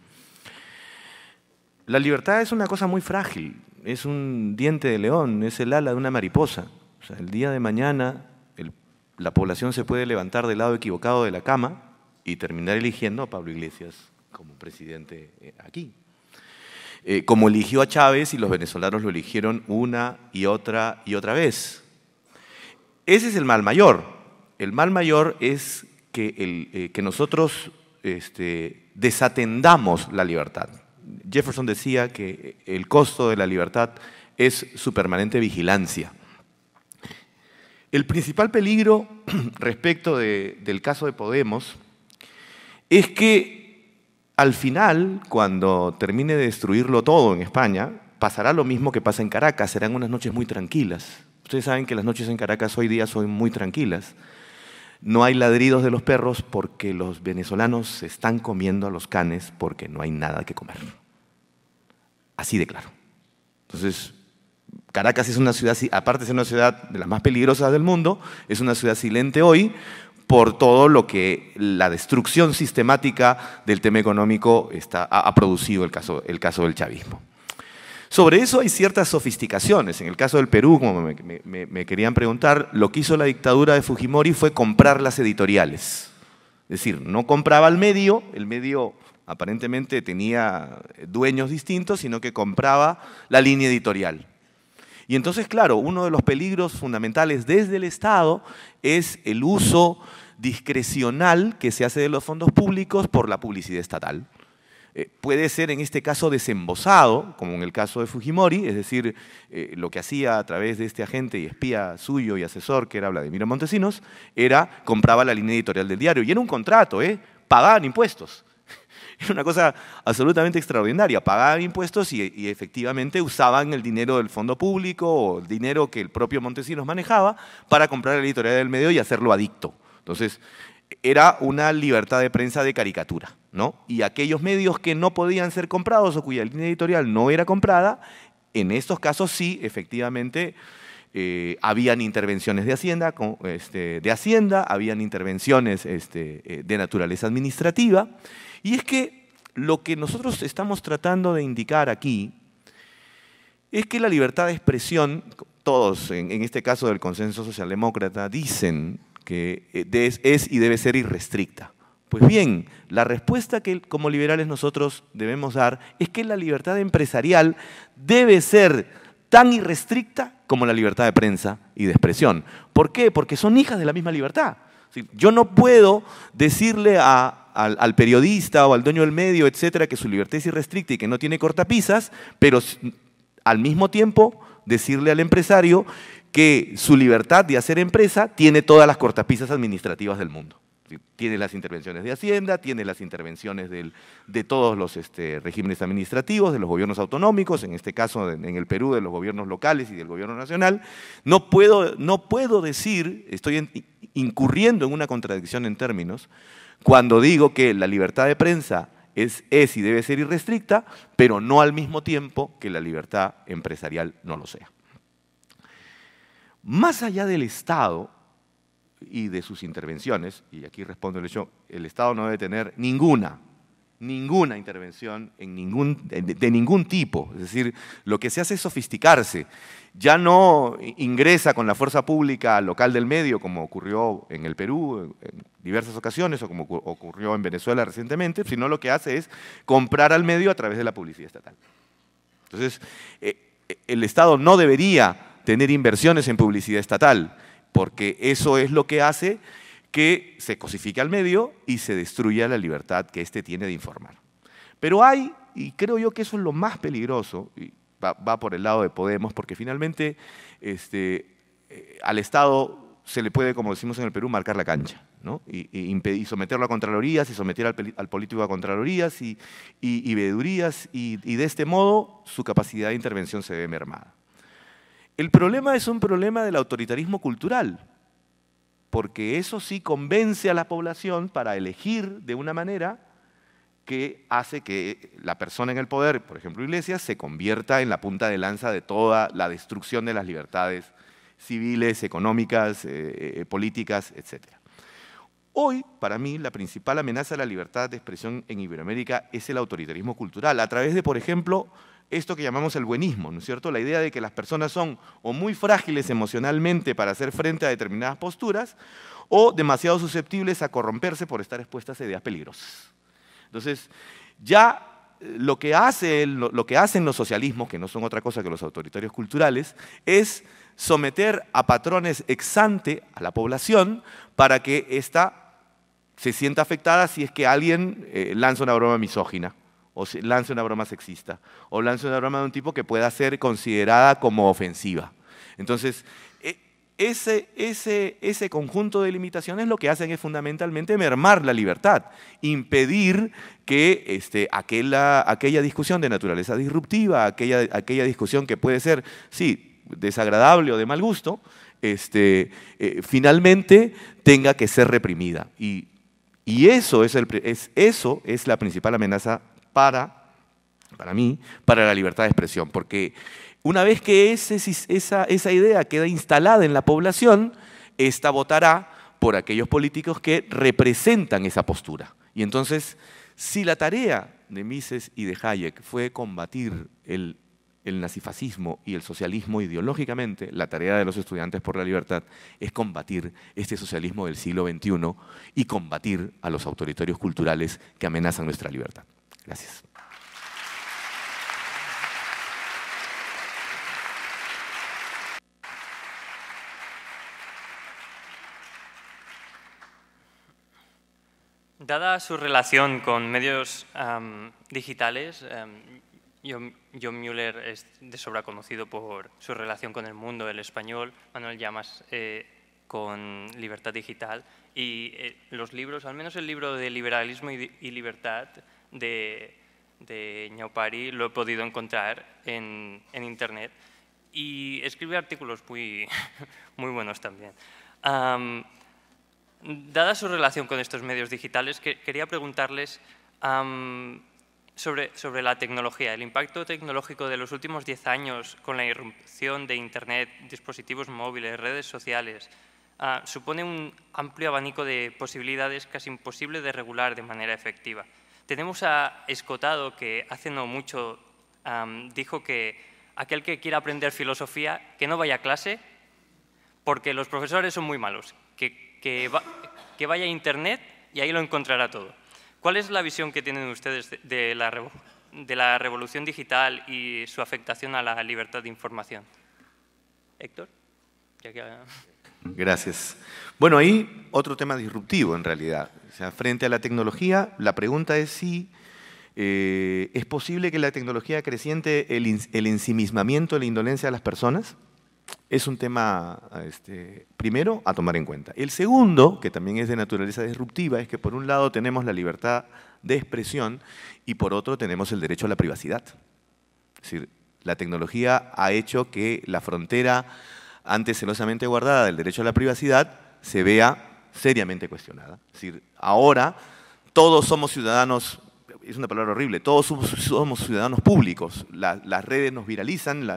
La libertad es una cosa muy frágil, es un diente de león, es el ala de una mariposa. O sea, el día de mañana la población se puede levantar del lado equivocado de la cama y terminar eligiendo a Pablo Iglesias como presidente eh, aquí. Eh, como eligió a Chávez y los venezolanos lo eligieron una y otra y otra vez. Ese es el mal mayor. El mal mayor es que, eh, nosotros este, desatendamos la libertad. Jefferson decía que el costo de la libertad es su permanente vigilancia. El principal peligro respecto del caso de Podemos es que al final, cuando termine de destruirlo todo en España, pasará lo mismo que pasa en Caracas, serán unas noches muy tranquilas. Ustedes saben que las noches en Caracas hoy día son muy tranquilas. No hay ladridos de los perros porque los venezolanos se están comiendo a los canes porque no hay nada que comer. Así de claro. Entonces, Caracas es una ciudad, aparte de ser una ciudad de las más peligrosas del mundo, es una ciudad silente hoy por todo lo que la destrucción sistemática del tema económico ha, producido el caso, el caso del chavismo. Sobre eso hay ciertas sofisticaciones. En el caso del Perú, como me, me querían preguntar, lo que hizo la dictadura de Fujimori fue comprar las editoriales. Es decir, no compraba el medio, el medio aparentemente tenía dueños distintos, sino que compraba la línea editorial. Y entonces, claro, uno de los peligros fundamentales desde el Estado es el uso discrecional que se hace de los fondos públicos por la publicidad estatal. Eh, puede ser en este caso desembosado, como en el caso de Fujimori, es decir, eh, lo que hacía a través de este agente y espía suyo y asesor, que era Vladimiro Montesinos, era compraba la línea editorial del diario. Y era un contrato, ¿eh? pagaban impuestos. Era una cosa absolutamente extraordinaria. Pagaban impuestos y, efectivamente usaban el dinero del fondo público o el dinero que el propio Montesinos manejaba para comprar la editorial del medio y hacerlo adicto. Entonces, era una libertad de prensa de caricatura, ¿no? Y aquellos medios que no podían ser comprados o cuya línea editorial no era comprada, en estos casos sí, efectivamente, eh, habían intervenciones de Hacienda, este, de Hacienda habían intervenciones este, eh, de naturaleza administrativa, y es que lo que nosotros estamos tratando de indicar aquí es que la libertad de expresión, todos, en, este caso del consenso socialdemócrata, dicen que eh, es y debe ser irrestricta. Pues bien, la respuesta que como liberales nosotros debemos dar es que la libertad empresarial debe ser tan irrestricta como la libertad de prensa y de expresión. ¿Por qué? Porque son hijas de la misma libertad. Yo no puedo decirle a, al, periodista o al dueño del medio, etcétera, que su libertad es irrestricta y que no tiene cortapisas, pero al mismo tiempo decirle al empresario que su libertad de hacer empresa tiene todas las cortapisas administrativas del mundo. Tiene las intervenciones de Hacienda, tiene las intervenciones de todos los este, regímenes administrativos, de los gobiernos autonómicos, en este caso en el Perú, de los gobiernos locales y del gobierno nacional. No puedo, no puedo decir, estoy incurriendo en una contradicción en términos, cuando digo que la libertad de prensa es, y debe ser irrestricta, pero no al mismo tiempo que la libertad empresarial no lo sea. Más allá del Estado y de sus intervenciones, y aquí respondo el hecho, el Estado no debe tener ninguna ninguna intervención en ningún, de, ningún tipo. Es decir, lo que se hace es sofisticarse. Ya no ingresa con la fuerza pública local del medio, como ocurrió en el Perú en diversas ocasiones o como ocurrió en Venezuela recientemente, sino lo que hace es comprar al medio a través de la publicidad estatal. Entonces, eh, eh, el Estado no debería tener inversiones en publicidad estatal, porque eso es lo que hace que se cosifique al medio y se destruya la libertad que éste tiene de informar. Pero hay, y creo yo que eso es lo más peligroso, y va, por el lado de Podemos, porque finalmente este, eh, al Estado se le puede, como decimos en el Perú, marcar la cancha, Y, y, someterlo a contralorías, y someter al, político a contralorías y, y y, de este modo su capacidad de intervención se ve mermada. El problema es un problema del autoritarismo cultural, porque eso sí convence a la población para elegir de una manera que hace que la persona en el poder, por ejemplo Iglesias, se convierta en la punta de lanza de toda la destrucción de las libertades civiles, económicas, eh, eh, políticas, etc. Hoy, para mí, la principal amenaza a la libertad de expresión en Iberoamérica es el autoritarismo cultural, a través de, por ejemplo, esto que llamamos el buenismo, ¿no es cierto? La idea de que las personas son o muy frágiles emocionalmente para hacer frente a determinadas posturas o demasiado susceptibles a corromperse por estar expuestas a ideas peligrosas. Entonces, ya eh, lo que, hace, lo que hacen los socialismos, que no son otra cosa que los autoritarios culturales, es someter a patrones exante a la población para que ésta se sienta afectada si es que alguien eh, lanza una broma misógina o lance una broma sexista, o lance una broma de un tipo que pueda ser considerada como ofensiva. Entonces, e, ese, ese, ese, conjunto de limitaciones lo que hacen es fundamentalmente mermar la libertad, impedir que este, aquella, aquella discusión de naturaleza disruptiva, aquella, aquella discusión que puede ser, sí, desagradable o de mal gusto, este, eh, finalmente tenga que ser reprimida. Y, y eso, es el, es, eso es la principal amenaza para, para mí, para la libertad de expresión. Porque una vez que esa, idea queda instalada en la población, esta votará por aquellos políticos que representan esa postura. Y entonces, si la tarea de Mises y de Hayek fue combatir el, el nazifascismo y el socialismo ideológicamente, la tarea de los estudiantes por la libertad es combatir este socialismo del siglo XXI y combatir a los autoritarios culturales que amenazan nuestra libertad. Gracias. Dada su relación con medios digitales, John, em, Mueller es de sobra conocido por su relación con el mundo, el español, Manuel Llamas eh, con Libertad Digital y eh, los libros, al menos el libro de Liberalismo y Libertad, de, de lo he podido encontrar en, Internet y escribe artículos muy, buenos también. dada su relación con estos medios digitales, quería preguntarles sobre, la tecnología, el impacto tecnológico de los últimos 10 años con la irrupción de Internet, dispositivos móviles, redes sociales, ah, supone un amplio abanico de posibilidades casi imposible de regular de manera efectiva. Tenemos a Escotado, que hace no mucho dijo que aquel que quiera aprender filosofía, que no vaya a clase, porque los profesores son muy malos, que, que, vaya a Internet y ahí lo encontrará todo. ¿Cuál es la visión que tienen ustedes de la, de la revolución digital y su afectación a la libertad de información? Héctor. Ya Gracias. Bueno, ahí otro tema disruptivo en realidad sea, frente a la tecnología, la pregunta es si eh, es posible que la tecnología creciente, el, ensimismamiento, la indolencia de las personas, es un tema, este, primero, a tomar en cuenta. El segundo, que también es de naturaleza disruptiva, es que por un lado tenemos la libertad de expresión y por otro tenemos el derecho a la privacidad. Es decir, la tecnología ha hecho que la frontera antes celosamente guardada del derecho a la privacidad se vea seriamente cuestionada. Es decir, ahora todos somos ciudadanos, es una palabra horrible, todos somos ciudadanos públicos. las redes nos viralizan,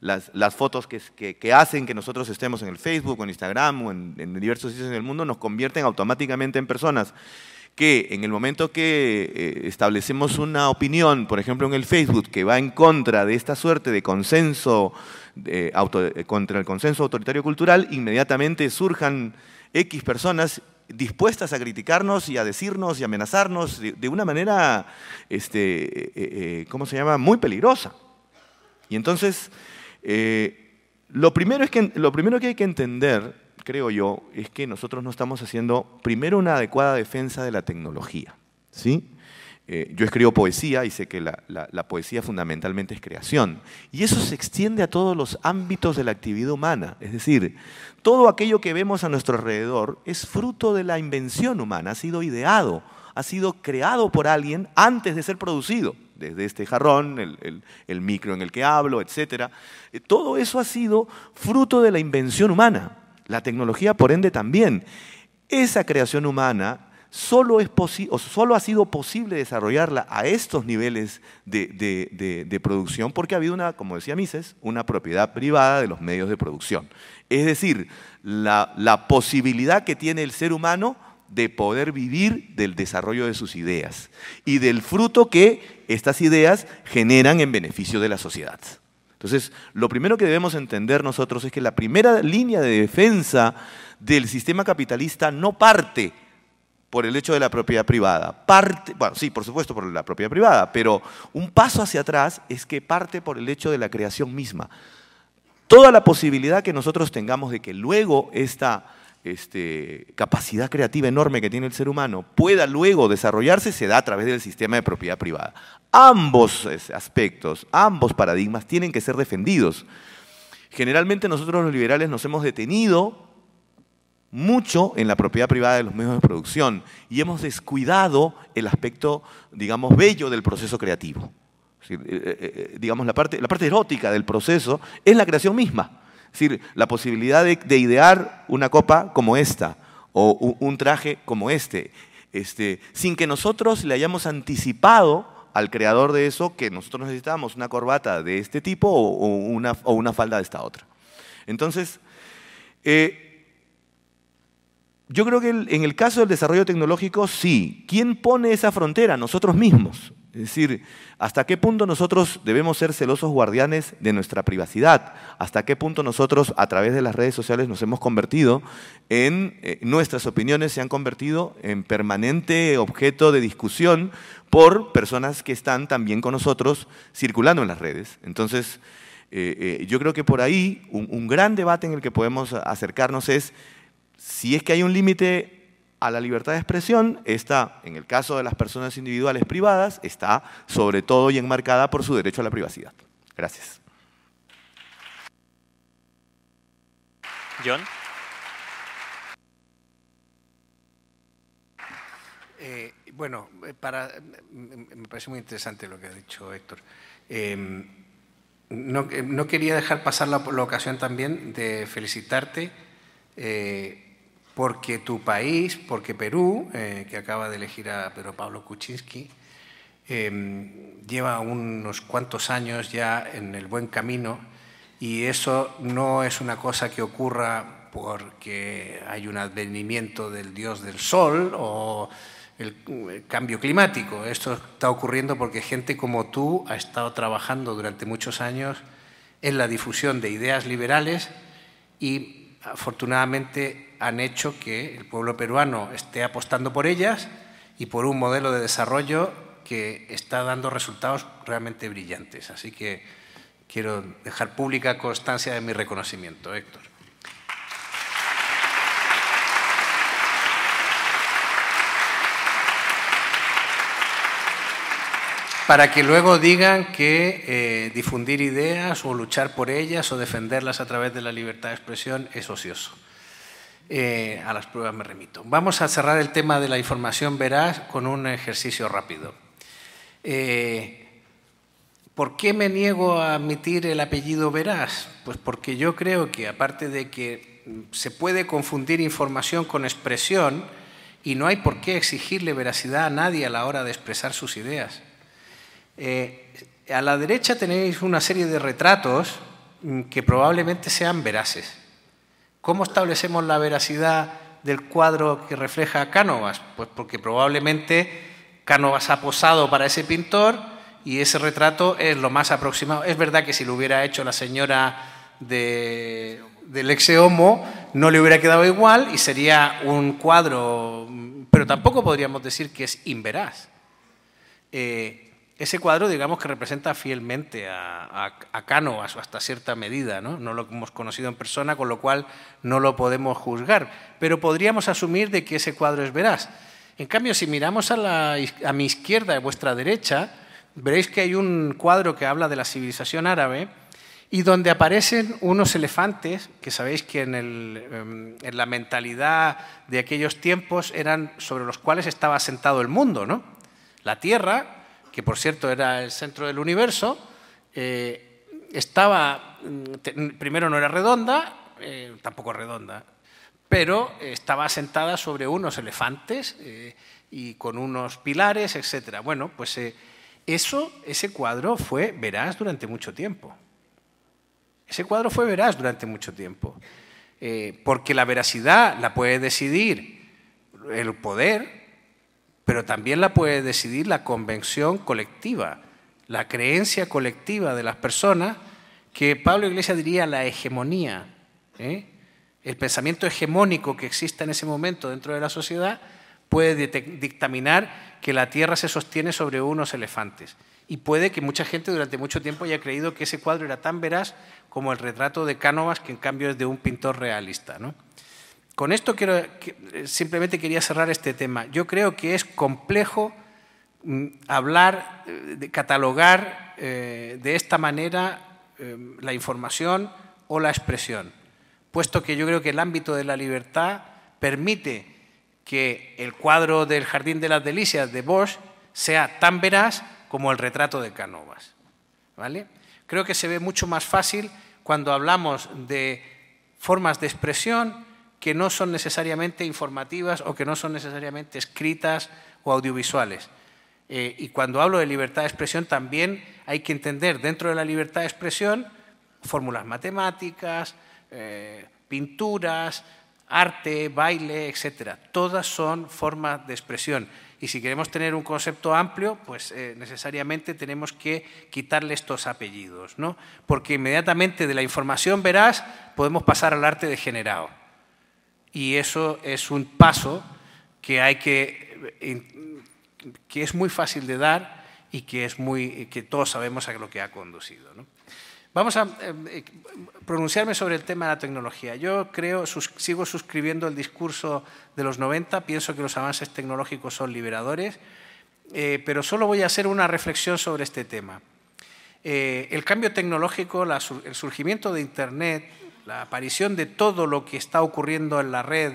las, fotos que, hacen que nosotros estemos en el Facebook, en Instagram o en, diversos sitios en el mundo nos convierten automáticamente en personas que en el momento que eh, establecemos una opinión, por ejemplo en el Facebook, que va en contra de esta suerte de consenso, de auto, eh, contra el consenso autoritario cultural, inmediatamente surjan X personas dispuestas a criticarnos y a decirnos y amenazarnos de, una manera, este, eh, eh, eh, ¿cómo se llama?, muy peligrosa. Y entonces, lo, primero es que, lo primero que hay que entender, creo yo, es que nosotros no estamos haciendo primero una adecuada defensa de la tecnología. ¿sí? Eh, yo escribo poesía y sé que la, poesía fundamentalmente es creación. Y eso se extiende a todos los ámbitos de la actividad humana. Es decir, todo aquello que vemos a nuestro alrededor es fruto de la invención humana, ha sido ideado, ha sido creado por alguien antes de ser producido. Desde este jarrón, el, micro en el que hablo, etc. Eh, todo eso ha sido fruto de la invención humana. La tecnología, por ende, también. Esa creación humana solo, ha sido posible desarrollarla a estos niveles de, producción porque ha habido una, como decía Mises, una propiedad privada de los medios de producción. Es decir, la posibilidad que tiene el ser humano de poder vivir del desarrollo de sus ideas y del fruto que estas ideas generan en beneficio de la sociedad. Entonces, lo primero que debemos entender nosotros es que la primera línea de defensa del sistema capitalista no parte por el hecho de la propiedad privada. Parte, bueno, sí, por supuesto por la propiedad privada, pero un paso hacia atrás es que parte por el hecho de la creación misma. Toda la posibilidad que nosotros tengamos de que luego esta este, capacidad creativa enorme que tiene el ser humano pueda luego desarrollarse se da a través del sistema de propiedad privada. Ambos aspectos, ambos paradigmas tienen que ser defendidos. Generalmente nosotros los liberales nos hemos detenido mucho en la propiedad privada de los medios de producción y hemos descuidado el aspecto, digamos, bello del proceso creativo. Eh, eh, eh, digamos, la parte, la parte erótica del proceso es la creación misma. Es decir, la posibilidad de, idear una copa como esta o un, traje como este, este, sin que nosotros le hayamos anticipado al creador de eso que nosotros necesitábamos una corbata de este tipo o, una, o una, falda de esta otra. Entonces, yo creo que en el caso del desarrollo tecnológico, sí. ¿Quién pone esa frontera? Nosotros mismos. Es decir, ¿hasta qué punto nosotros debemos ser celosos guardianes de nuestra privacidad? ¿Hasta qué punto nosotros a través de las redes sociales nos hemos convertido en, eh, nuestras opiniones se han convertido en permanente objeto de discusión por personas que están también con nosotros circulando en las redes? Entonces, eh, eh, yo creo que por ahí un gran debate en el que podemos acercarnos es si es que hay un límite a la libertad de expresión, esta, en el caso de las personas individuales privadas, está sobre todo y enmarcada por su derecho a la privacidad. Gracias. John. Eh, bueno, eh, para, eh, me parece muy interesante lo que ha dicho Héctor. Em, no, quería dejar pasar la, ocasión también de felicitarte porque tu país, porque Perú, eh, que acaba de elegir a Pedro Pablo Kuczynski, em, lleva unos cuantos años ya en el buen camino y eso no es una cosa que ocurra porque hay un advenimiento del dios del sol o el cambio climático. Esto está ocurriendo porque gente como tú ha estado trabajando durante muchos años en la difusión de ideas liberales y afortunadamente han hecho que el pueblo peruano esté apostando por ellas y por un modelo de desarrollo que está dando resultados realmente brillantes. Así que quiero dejar pública constancia de mi reconocimiento, Héctor. para que luego digan que eh, difundir ideas o luchar por ellas o defenderlas a través de la libertad de expresión es ocioso. Eh, a las pruebas me remito. Vamos a cerrar el tema de la información veraz con un ejercicio rápido. Eh, ¿Por qué me niego a admitir el apellido veraz? Pues porque yo creo que aparte de que se puede confundir información con expresión y no hay por qué exigirle veracidad a nadie a la hora de expresar sus ideas. Eh, a la derecha tenéis una serie de retratos mm, que probablemente sean veraces ¿Cómo establecemos la veracidad del cuadro que refleja a Cánovas? Pues porque probablemente Cánovas ha posado para ese pintor y ese retrato es lo más aproximado. Es verdad que si lo hubiera hecho la señora del ex homo, no le hubiera quedado igual y sería un cuadro, pero tampoco podríamos decir que es inveraz. Eh, ese cuadro, digamos, que representa fielmente a, Cano hasta cierta medida, ¿no? No lo hemos conocido en persona, con lo cual no lo podemos juzgar, pero podríamos asumir de que ese cuadro es veraz. En cambio, si miramos a, mi izquierda, a vuestra derecha, veréis que hay un cuadro que habla de la civilización árabe y donde aparecen unos elefantes, que sabéis que en, em, la mentalidad de aquellos tiempos eran sobre los cuales estaba asentado el mundo, ¿no? La tierra que por cierto era el centro del universo, eh, estaba, mm, primero no era redonda, eh, tampoco redonda, pero estaba sentada sobre unos elefantes eh, y con unos pilares, etc. Bueno, pues eso, ese cuadro fue veraz durante mucho tiempo. Ese cuadro fue veraz durante mucho tiempo, porque la veracidad la puede decidir el poder, pero también la puede decidir la convención colectiva, la creencia colectiva de las personas, que Pablo Iglesias diría la hegemonía, ¿eh? el pensamiento hegemónico que existe en ese momento dentro de la sociedad puede dictaminar que la Tierra se sostiene sobre unos elefantes. Y puede que mucha gente durante mucho tiempo haya creído que ese cuadro era tan veraz como el retrato de Cánovas, que en cambio es de un pintor realista. ¿no? Con esto quiero, eh, simplemente quería cerrar este tema. Yo creo que es complejo mm, hablar, eh, catalogar eh, de esta manera em, la información o la expresión, puesto que yo creo que el ámbito de la libertad permite que el cuadro del Jardín de las Delicias de Bosch sea tan veraz como el retrato de Canovas. ¿vale? Creo que se ve mucho más fácil cuando hablamos de formas de expresión que no son necesariamente informativas o que no son necesariamente escritas o audiovisuales. Eh, y cuando hablo de libertad de expresión también hay que entender dentro de la libertad de expresión fórmulas matemáticas, eh, pinturas, arte, baile, etcétera. Todas son formas de expresión. Y si queremos tener un concepto amplio, pues eh, necesariamente tenemos que quitarle estos apellidos, ¿no? Porque inmediatamente de la información verás podemos pasar al arte degenerado y eso es un paso que hay que, eh, que es muy fácil de dar y que, es muy, que todos sabemos a lo que ha conducido. Vamos a eh, pronunciarme sobre el tema de la tecnología. Yo creo, sigo suscribiendo el discurso de los 90, pienso que los avances tecnológicos son liberadores, eh, pero solo voy a hacer una reflexión sobre este tema. el cambio tecnológico, el surgimiento de Internet, la aparición de todo lo que está ocurriendo en la red,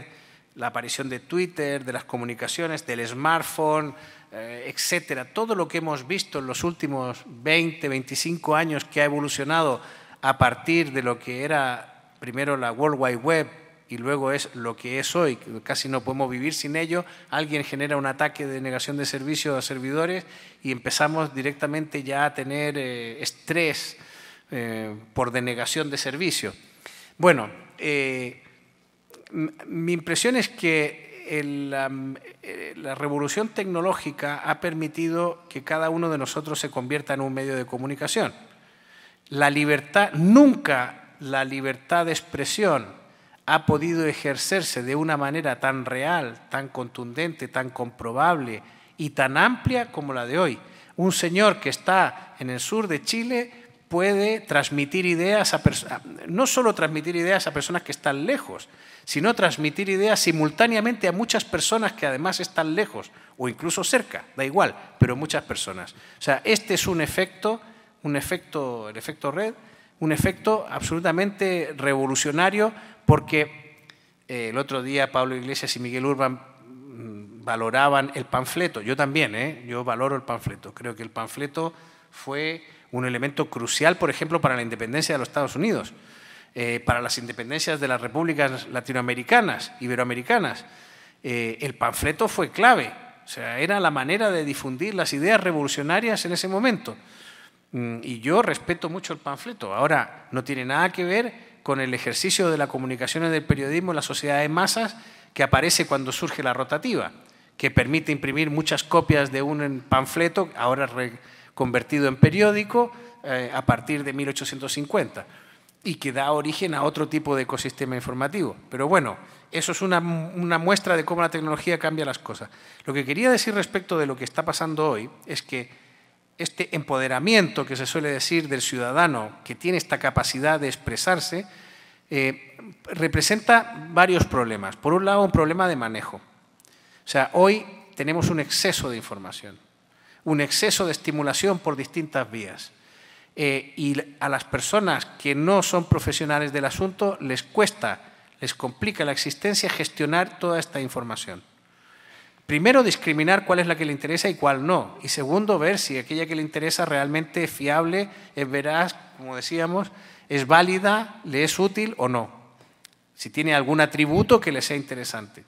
la aparición de Twitter, de las comunicaciones, del smartphone, eh, etcétera, todo lo que hemos visto en los últimos 20, 25 años que ha evolucionado a partir de lo que era primero la World Wide Web y luego es lo que es hoy, casi no podemos vivir sin ello, alguien genera un ataque de negación de servicio a servidores y empezamos directamente ya a tener eh, estrés eh, por denegación de servicio. Bueno, eh, mi impresión es que la, eh, la revolución tecnológica ha permitido que cada uno de nosotros se convierta en un medio de comunicación. La libertad, nunca la libertad de expresión ha podido ejercerse de una manera tan real, tan contundente, tan comprobable y tan amplia como la de hoy. Un señor que está en el sur de Chile puede transmitir ideas a no solo transmitir ideas a personas que están lejos, sino transmitir ideas simultáneamente a muchas personas que además están lejos o incluso cerca, da igual, pero muchas personas. O sea, este es un efecto, un efecto, el efecto red, un efecto absolutamente revolucionario porque eh, el otro día Pablo Iglesias y Miguel Urban mm, valoraban el panfleto, yo también, ¿eh? yo valoro el panfleto, creo que el panfleto fue un elemento crucial, por ejemplo, para la independencia de los Estados Unidos, eh, para las independencias de las repúblicas latinoamericanas, iberoamericanas. Eh, el panfleto fue clave, o sea, era la manera de difundir las ideas revolucionarias en ese momento. Mm, y yo respeto mucho el panfleto. Ahora, no tiene nada que ver con el ejercicio de la comunicación del periodismo en la sociedad de masas que aparece cuando surge la rotativa, que permite imprimir muchas copias de un panfleto, ahora convertido en periódico eh, a partir de 1850 y que da origen a otro tipo de ecosistema informativo. Pero bueno, eso es una, muestra de cómo la tecnología cambia las cosas. Lo que quería decir respecto de lo que está pasando hoy es que este empoderamiento que se suele decir del ciudadano que tiene esta capacidad de expresarse eh, representa varios problemas. Por un lado, un problema de manejo. O sea, hoy tenemos un exceso de información un exceso de estimulación por distintas vías. Eh, y a las personas que no son profesionales del asunto les cuesta, les complica la existencia gestionar toda esta información. Primero, discriminar cuál es la que le interesa y cuál no. Y segundo, ver si aquella que le interesa realmente es fiable, es veraz, como decíamos, es válida, le es útil o no. Si tiene algún atributo que le sea interesante.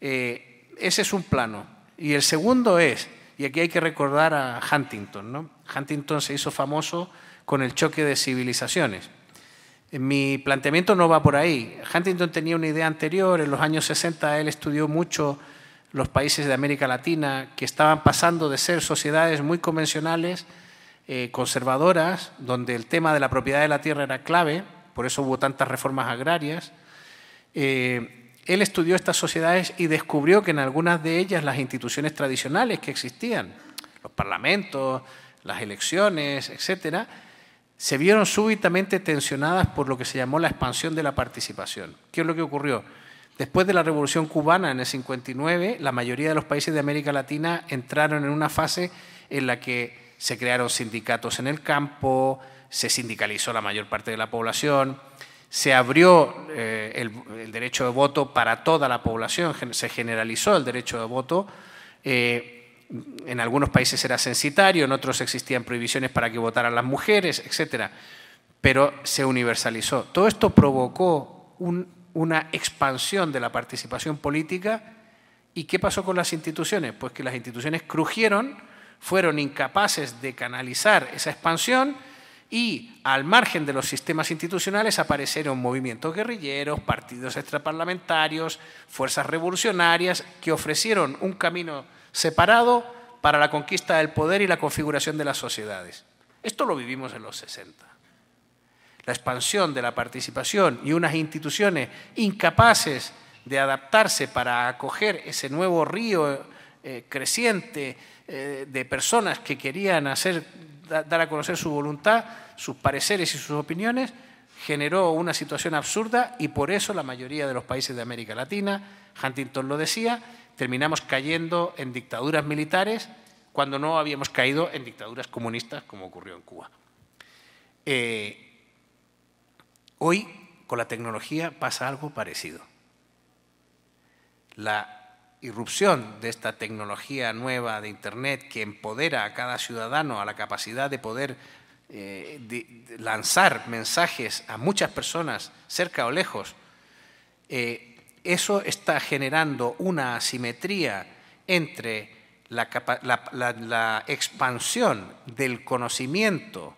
Eh, ese es un plano. Y el segundo es y aquí hay que recordar a Huntington. ¿no? Huntington se hizo famoso con el choque de civilizaciones. Mi planteamiento no va por ahí. Huntington tenía una idea anterior. En los años 60 él estudió mucho los países de América Latina que estaban pasando de ser sociedades muy convencionales, eh, conservadoras, donde el tema de la propiedad de la tierra era clave, por eso hubo tantas reformas agrarias, eh, él estudió estas sociedades y descubrió que en algunas de ellas las instituciones tradicionales que existían, los parlamentos, las elecciones, etcétera, se vieron súbitamente tensionadas por lo que se llamó la expansión de la participación. ¿Qué es lo que ocurrió? Después de la Revolución cubana en el 59, la mayoría de los países de América Latina entraron en una fase en la que se crearon sindicatos en el campo, se sindicalizó la mayor parte de la población, se abrió eh, el, derecho de voto para toda la población, se generalizó el derecho de voto. Eh, en algunos países era censitario, en otros existían prohibiciones para que votaran las mujeres, etc. Pero se universalizó. Todo esto provocó una expansión de la participación política. ¿Y qué pasó con las instituciones? Pues que las instituciones crujieron, fueron incapaces de canalizar esa expansión y al margen de los sistemas institucionales aparecieron movimientos guerrilleros, partidos extraparlamentarios, fuerzas revolucionarias que ofrecieron un camino separado para la conquista del poder y la configuración de las sociedades. Esto lo vivimos en los 60. La expansión de la participación y unas instituciones incapaces de adaptarse para acoger ese nuevo río eh, creciente eh, de personas que querían hacer dar a conocer su voluntad, sus pareceres y sus opiniones, generó una situación absurda y por eso la mayoría de los países de América Latina, Huntington lo decía, terminamos cayendo en dictaduras militares cuando no habíamos caído en dictaduras comunistas como ocurrió en Cuba. Eh, hoy, con la tecnología, pasa algo parecido. La irrupción de esta tecnología nueva de Internet que empodera a cada ciudadano a la capacidad de poder eh, lanzar mensajes a muchas personas, cerca o lejos, eh, eso está generando una asimetría entre la expansión del conocimiento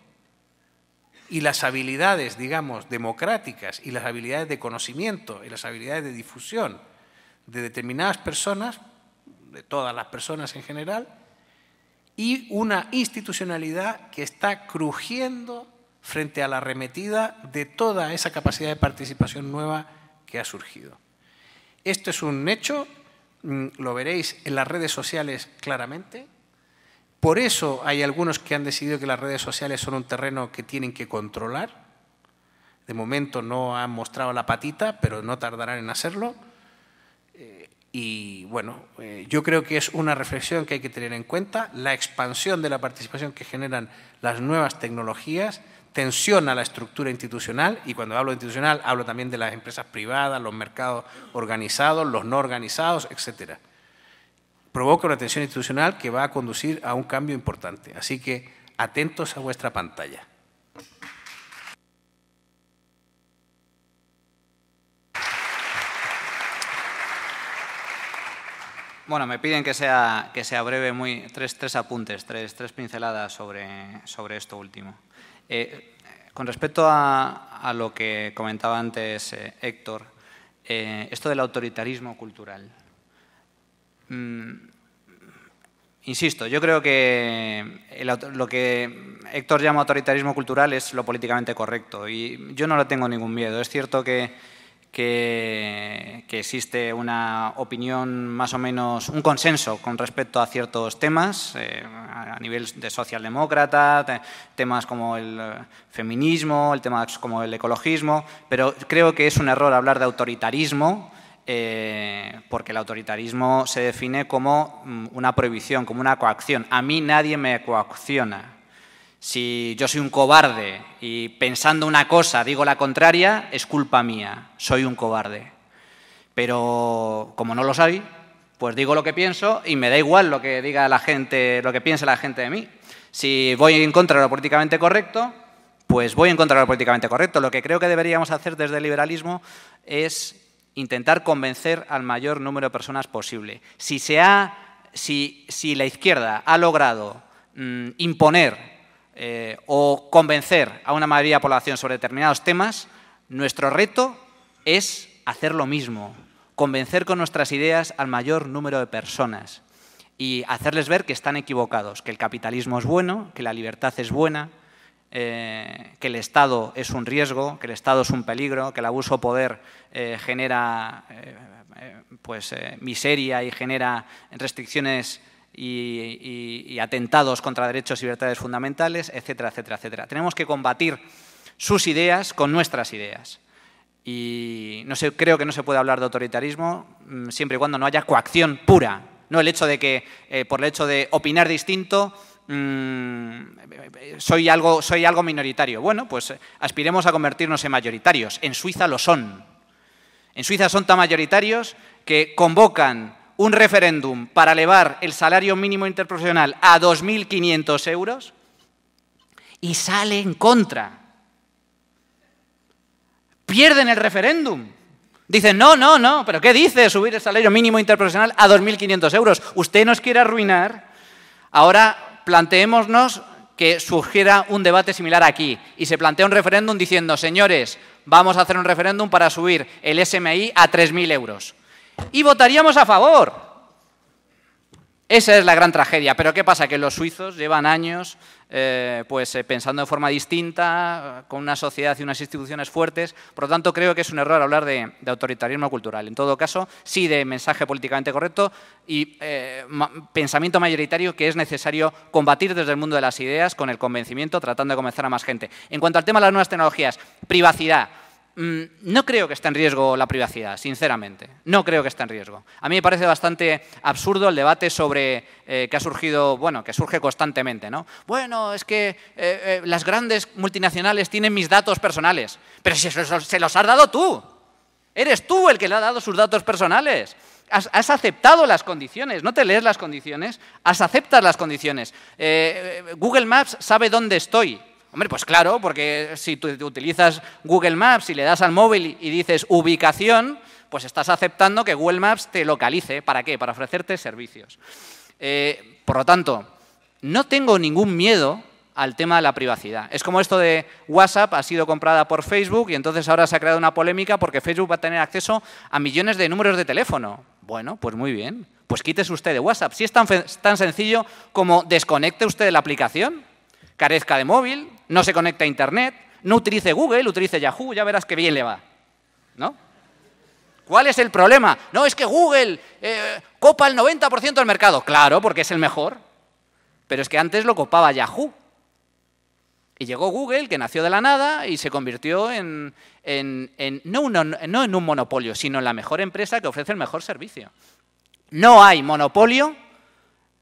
y las habilidades, digamos, democráticas y las habilidades de conocimiento y las habilidades de difusión de determinadas personas, de todas las personas en general, y una institucionalidad que está crujiendo frente a la arremetida de toda esa capacidad de participación nueva que ha surgido. Esto es un hecho, mm, lo veréis en las redes sociales claramente. Por eso hay algunos que han decidido que las redes sociales son un terreno que tienen que controlar. De momento no han mostrado la patita, pero no tardarán en hacerlo. Eh, y bueno, eh, yo creo que es una reflexión que hay que tener en cuenta. La expansión de la participación que generan las nuevas tecnologías tensiona la estructura institucional y cuando hablo de institucional hablo también de las empresas privadas, los mercados organizados, los no organizados, etcétera. Provoca una tensión institucional que va a conducir a un cambio importante. Así que atentos a vuestra pantalla. Bueno, me piden que sea, que sea breve, muy, tres, tres apuntes, tres, tres, pinceladas sobre, sobre esto último. Eh, con respecto a, lo que comentaba antes eh, Héctor, eh, esto del autoritarismo cultural. Mm, insisto, yo creo que lo que Héctor llama autoritarismo cultural es lo políticamente correcto y yo no le tengo ningún miedo. Es cierto que que, existe una opinión más o menos, un consenso con respecto a ciertos temas, eh, a nivel de socialdemócrata, temas como el eh, feminismo, el tema como el ecologismo, pero creo que es un error hablar de autoritarismo. Eh, porque el autoritarismo se define como mm, una prohibición, como una coacción. A mí nadie me coacciona. Si yo soy un cobarde y pensando una cosa digo la contraria, es culpa mía, soy un cobarde. Pero como no lo soy, pues digo lo que pienso y me da igual lo que diga la gente, lo que piense la gente de mí. Si voy en contra de lo políticamente correcto, pues voy en contra de lo políticamente correcto. Lo que creo que deberíamos hacer desde el liberalismo es intentar convencer al mayor número de personas posible. Si, se si, la izquierda ha logrado mm, imponer eh, o convencer a una mayoría de la población sobre determinados temas, nuestro reto es hacer lo mismo, convencer con nuestras ideas al mayor número de personas y hacerles ver que están equivocados, que el capitalismo es bueno, que la libertad es buena, eh, que el Estado es un riesgo, que el Estado es un peligro, que el abuso de poder eh, genera pues, miseria y genera restricciones y, atentados contra derechos y libertades fundamentales, etcétera, etcétera, etcétera. Tenemos que combatir sus ideas con nuestras ideas. Y no sé, creo que no se puede hablar de autoritarismo mm, siempre y cuando no haya coacción pura. No el hecho de que, eh, por el hecho de opinar distinto, mm, soy, algo, soy algo minoritario. Bueno, pues eh, aspiremos a convertirnos en mayoritarios. En Suiza lo son. En Suiza son tan mayoritarios que convocan un referéndum para elevar el salario mínimo interprofesional a 2.500 euros y sale en contra. Pierden el referéndum. Dicen, no, no, no, pero ¿qué dice subir el salario mínimo interprofesional a 2.500 euros? Usted nos quiere arruinar. Ahora planteémonos que surgiera un debate similar aquí y se plantea un referéndum diciendo, señores, vamos a hacer un referéndum para subir el SMI a 3.000 euros y votaríamos a favor. Esa es la gran tragedia. Pero ¿qué pasa? Que los suizos llevan años eh, pues, eh, pensando de forma distinta, con una sociedad y unas instituciones fuertes. Por lo tanto, creo que es un error hablar de, autoritarismo cultural. En todo caso, sí de mensaje políticamente correcto y eh, pensamiento mayoritario que es necesario combatir desde el mundo de las ideas con el convencimiento, tratando de convencer a más gente. En cuanto al tema de las nuevas tecnologías, privacidad. Mm, no creo que esté en riesgo la privacidad, sinceramente. No creo que esté en riesgo. A mí me parece bastante absurdo el debate sobre eh, que ha surgido, bueno, que surge constantemente, ¿no? Bueno, es que eh, eh, las grandes multinacionales tienen mis datos personales, pero si se los has dado tú. Eres tú el que le ha dado sus datos personales. Has, aceptado las condiciones, no te lees las condiciones, has aceptado las condiciones. Google Maps sabe dónde estoy, Hombre, pues claro, porque si tú utilizas Google Maps y le das al móvil y dices ubicación, pues estás aceptando que Google Maps te localice. ¿Para qué? Para ofrecerte servicios. Eh, por lo tanto, no tengo ningún miedo al tema de la privacidad. Es como esto de WhatsApp ha sido comprada por Facebook y entonces ahora se ha creado una polémica porque Facebook va a tener acceso a millones de números de teléfono. Bueno, pues muy bien. Pues quítese usted de WhatsApp. Si es tan, tan sencillo como desconecte usted de la aplicación, carezca de móvil, no se conecta a Internet, no utilice Google, utilice Yahoo, ya verás que bien le va. ¿No? ¿Cuál es el problema? No, es que Google eh, copa el 90% del mercado. Claro, porque es el mejor. Pero es que antes lo copaba Yahoo. Y llegó Google, que nació de la nada y se convirtió en, no en un monopolio, sino en la mejor empresa que ofrece el mejor servicio. No hay monopolio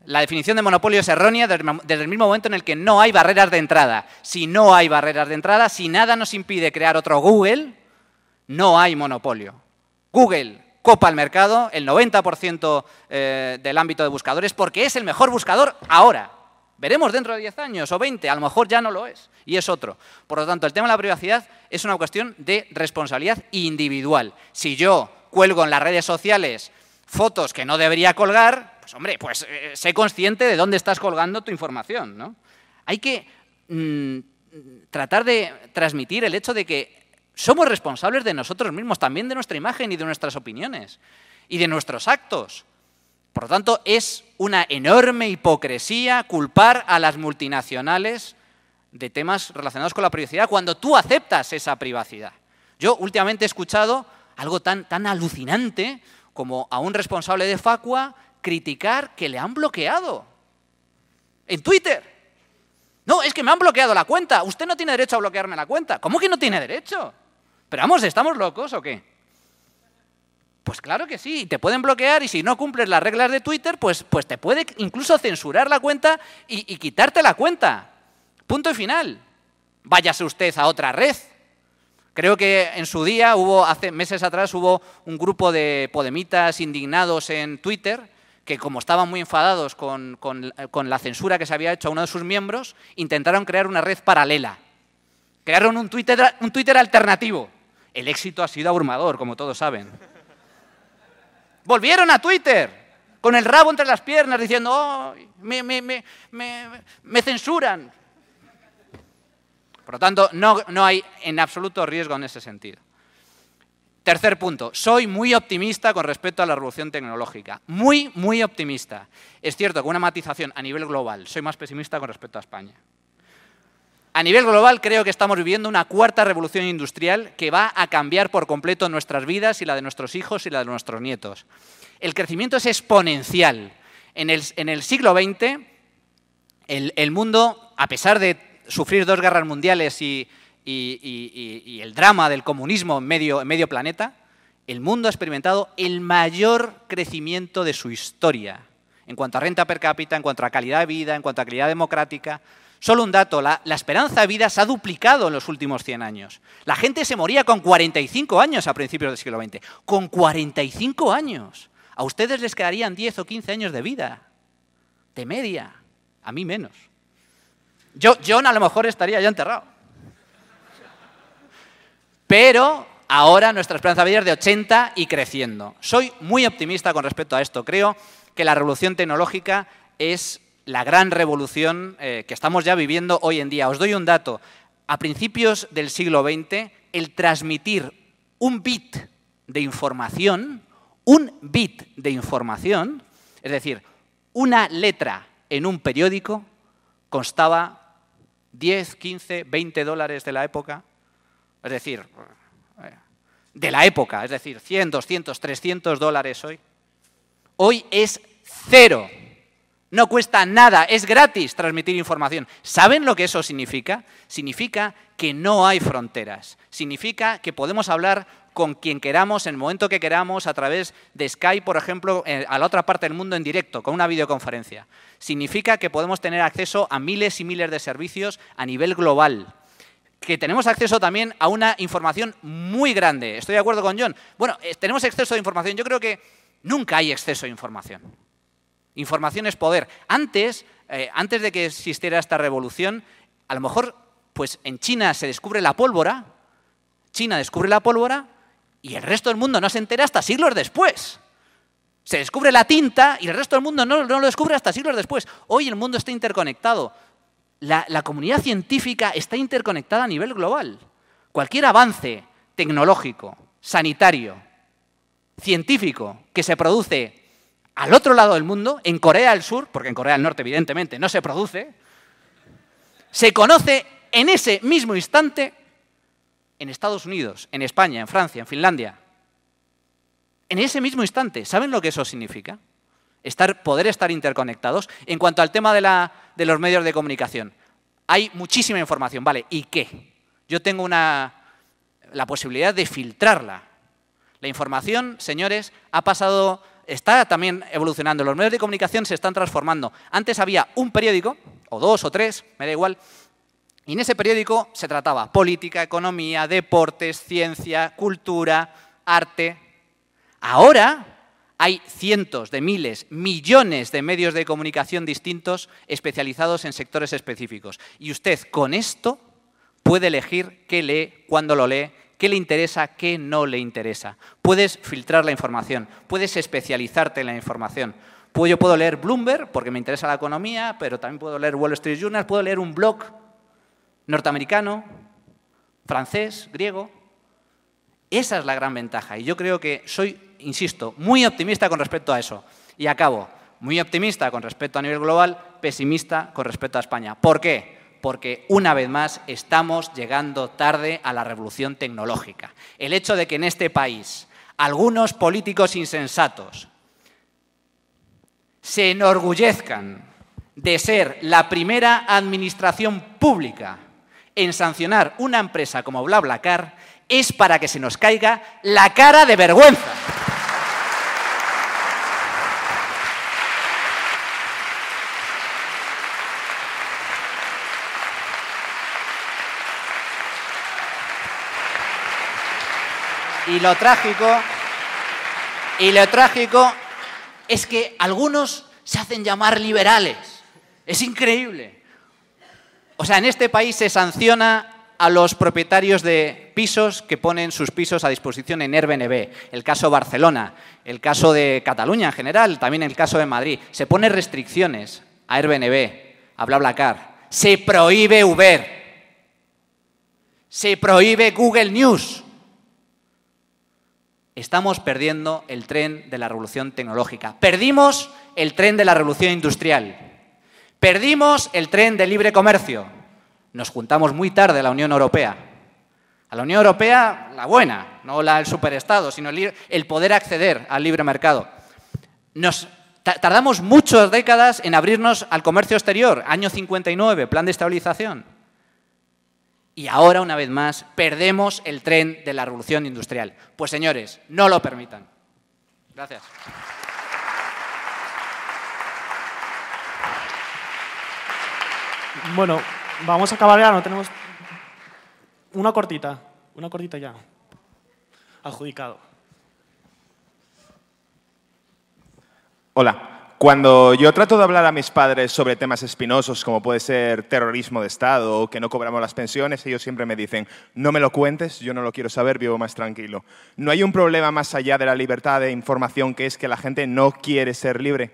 la definición de monopolio es errónea desde el mismo momento en el que no hay barreras de entrada. Si no hay barreras de entrada, si nada nos impide crear otro Google, no hay monopolio. Google copa el mercado, el 90% eh, del ámbito de buscadores, porque es el mejor buscador ahora. Veremos dentro de 10 años o 20, a lo mejor ya no lo es, y es otro. Por lo tanto, el tema de la privacidad es una cuestión de responsabilidad individual. Si yo cuelgo en las redes sociales fotos que no debería colgar, pues, hombre, pues eh, sé consciente de dónde estás colgando tu información. ¿no? Hay que mm, tratar de transmitir el hecho de que somos responsables de nosotros mismos, también de nuestra imagen y de nuestras opiniones y de nuestros actos. Por lo tanto, es una enorme hipocresía culpar a las multinacionales de temas relacionados con la privacidad cuando tú aceptas esa privacidad. Yo últimamente he escuchado algo tan, tan alucinante como a un responsable de Facua criticar que le han bloqueado en Twitter. No, es que me han bloqueado la cuenta. Usted no tiene derecho a bloquearme la cuenta. ¿Cómo que no tiene derecho? Pero vamos, ¿estamos locos o qué? Pues claro que sí, te pueden bloquear y si no cumples las reglas de Twitter, pues, pues te puede incluso censurar la cuenta y, quitarte la cuenta. Punto y final. Váyase usted a otra red. Creo que en su día hubo, hace meses atrás, hubo un grupo de podemitas indignados en Twitter que como estaban muy enfadados eh, con, la censura que se había hecho a uno de sus miembros, intentaron crear una red paralela. Crearon un Twitter, un Twitter alternativo. El éxito ha sido abrumador, como todos saben. Volvieron a Twitter, con el rabo entre las piernas, diciendo, oh, me, me, censuran. Por lo tanto, no hay en absoluto riesgo en ese sentido. Tercer punto, soy muy optimista con respecto a la revolución tecnológica. Muy, muy optimista. Es cierto que una matización a nivel global, soy más pesimista con respecto a España. A nivel global creo que estamos viviendo una cuarta revolución industrial que va a cambiar por completo nuestras vidas y la de nuestros hijos y la de nuestros nietos. El crecimiento es exponencial. En el, siglo XX, el mundo, a pesar de sufrir dos guerras mundiales y y, el drama del comunismo en medio, planeta, el mundo ha experimentado el mayor crecimiento de su historia en cuanto a renta per cápita, en cuanto a calidad de vida, en cuanto a calidad democrática. Solo un dato, la, esperanza de vida se ha duplicado en los últimos 100 años. La gente se moría con 45 años a principios del siglo XX. Con 45 años. A ustedes les quedarían 10 o 15 años de vida. De media. A mí menos. Yo, John a lo mejor estaría ya enterrado pero ahora nuestra esperanza de es de 80 y creciendo. Soy muy optimista con respecto a esto. Creo que la revolución tecnológica es la gran revolución eh, que estamos ya viviendo hoy en día. Os doy un dato. A principios del siglo XX, el transmitir un bit de información, un bit de información, es decir, una letra en un periódico costaba 10, 15, 20 dólares de la época, es decir, de la época, es decir, 100, 200, 300 dólares hoy. Hoy es cero. No cuesta nada, es gratis transmitir información. ¿Saben lo que eso significa? Significa que no hay fronteras. Significa que podemos hablar con quien queramos, en el momento que queramos, a través de Skype, por ejemplo, eh, a la otra parte del mundo en directo, con una videoconferencia. Significa que podemos tener acceso a miles y miles de servicios a nivel global que tenemos acceso también a una información muy grande. Estoy de acuerdo con John. Bueno, eh, tenemos exceso de información. Yo creo que nunca hay exceso de información. Información es poder. Antes, eh, antes de que existiera esta revolución, a lo mejor pues en China se descubre la pólvora, China descubre la pólvora y el resto del mundo no se entera hasta siglos después. Se descubre la tinta y el resto del mundo no, no lo descubre hasta siglos después. Hoy el mundo está interconectado la, comunidad científica está interconectada a nivel global. Cualquier avance tecnológico, sanitario, científico que se produce al otro lado del mundo, en Corea del Sur, porque en Corea del Norte evidentemente no se produce, se conoce en ese mismo instante en Estados Unidos, en España, en Francia, en Finlandia. En ese mismo instante, ¿saben lo que eso significa? poder estar interconectados. En cuanto al tema de, los medios de comunicación, hay muchísima información, ¿vale? ¿Y qué? Yo tengo la posibilidad de filtrarla. La información, señores, ha pasado, está también evolucionando. Los medios de comunicación se están transformando. Antes había un periódico, o dos o tres, me da igual, y en ese periódico se trataba política, economía, deportes, ciencia, cultura, arte. Ahora hay cientos de miles, millones de medios de comunicación distintos especializados en sectores específicos. Y usted con esto puede elegir qué lee, cuándo lo lee, qué le interesa, qué no le interesa. Puedes filtrar la información, puedes especializarte en la información. Yo puedo leer Bloomberg porque me interesa la economía, pero también puedo leer Wall Street Journal, puedo leer un blog norteamericano, francés, griego. Esa es la gran ventaja y yo creo que soy insisto, muy optimista con respecto a eso. Y acabo, muy optimista con respecto a nivel global, pesimista con respecto a España. ¿Por qué? Porque una vez más estamos llegando tarde a la revolución tecnológica. El hecho de que en este país algunos políticos insensatos se enorgullezcan de ser la primera administración pública en sancionar una empresa como BlaBlaCar es para que se nos caiga la cara de vergüenza. lo trágico, y lo trágico es que algunos se hacen llamar liberales. Es increíble. O sea, en este país se sanciona a los propietarios de pisos que ponen sus pisos a disposición en Airbnb. El caso Barcelona, el caso de Cataluña en general, también el caso de Madrid. Se ponen restricciones a Airbnb, a BlaBlaCar. Se prohíbe Uber. Se prohíbe Google News. Estamos perdiendo el tren de la revolución tecnológica. Perdimos el tren de la revolución industrial. Perdimos el tren de libre comercio. Nos juntamos muy tarde a la Unión Europea. A la Unión Europea, la buena, no la del superestado, sino el, poder acceder al libre mercado. Nos tardamos muchas décadas en abrirnos al comercio exterior. Año 59, plan de estabilización. Y ahora, una vez más, perdemos el tren de la revolución industrial. Pues señores, no lo permitan. Gracias. Bueno, vamos a acabar ya, no tenemos... Una cortita, una cortita ya. Adjudicado. Hola, cuando yo trato de hablar a mis padres sobre temas espinosos, como puede ser terrorismo de Estado o que no cobramos las pensiones, ellos siempre me dicen, no me lo cuentes, yo no lo quiero saber, vivo más tranquilo. ¿No hay un problema más allá de la libertad de información que es que la gente no quiere ser libre?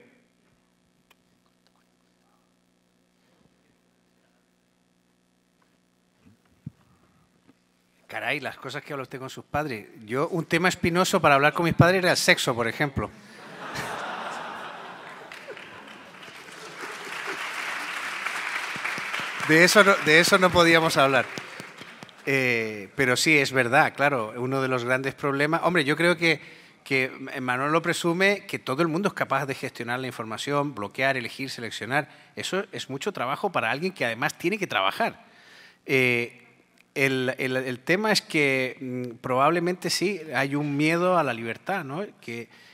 Caray, las cosas que habla usted con sus padres. Yo, un tema espinoso para hablar con mis padres era el sexo, por ejemplo. de, eso no, podíamos hablar. Eh, pero sí, es verdad, claro, uno de los grandes problemas. Hombre, yo creo que, Manuel lo presume que todo el mundo es capaz de gestionar la información, bloquear, elegir, seleccionar. Eso es mucho trabajo para alguien que además tiene que trabajar. Eh, el, tema es que mm, probablemente sí, hay un miedo a la libertad, ¿no?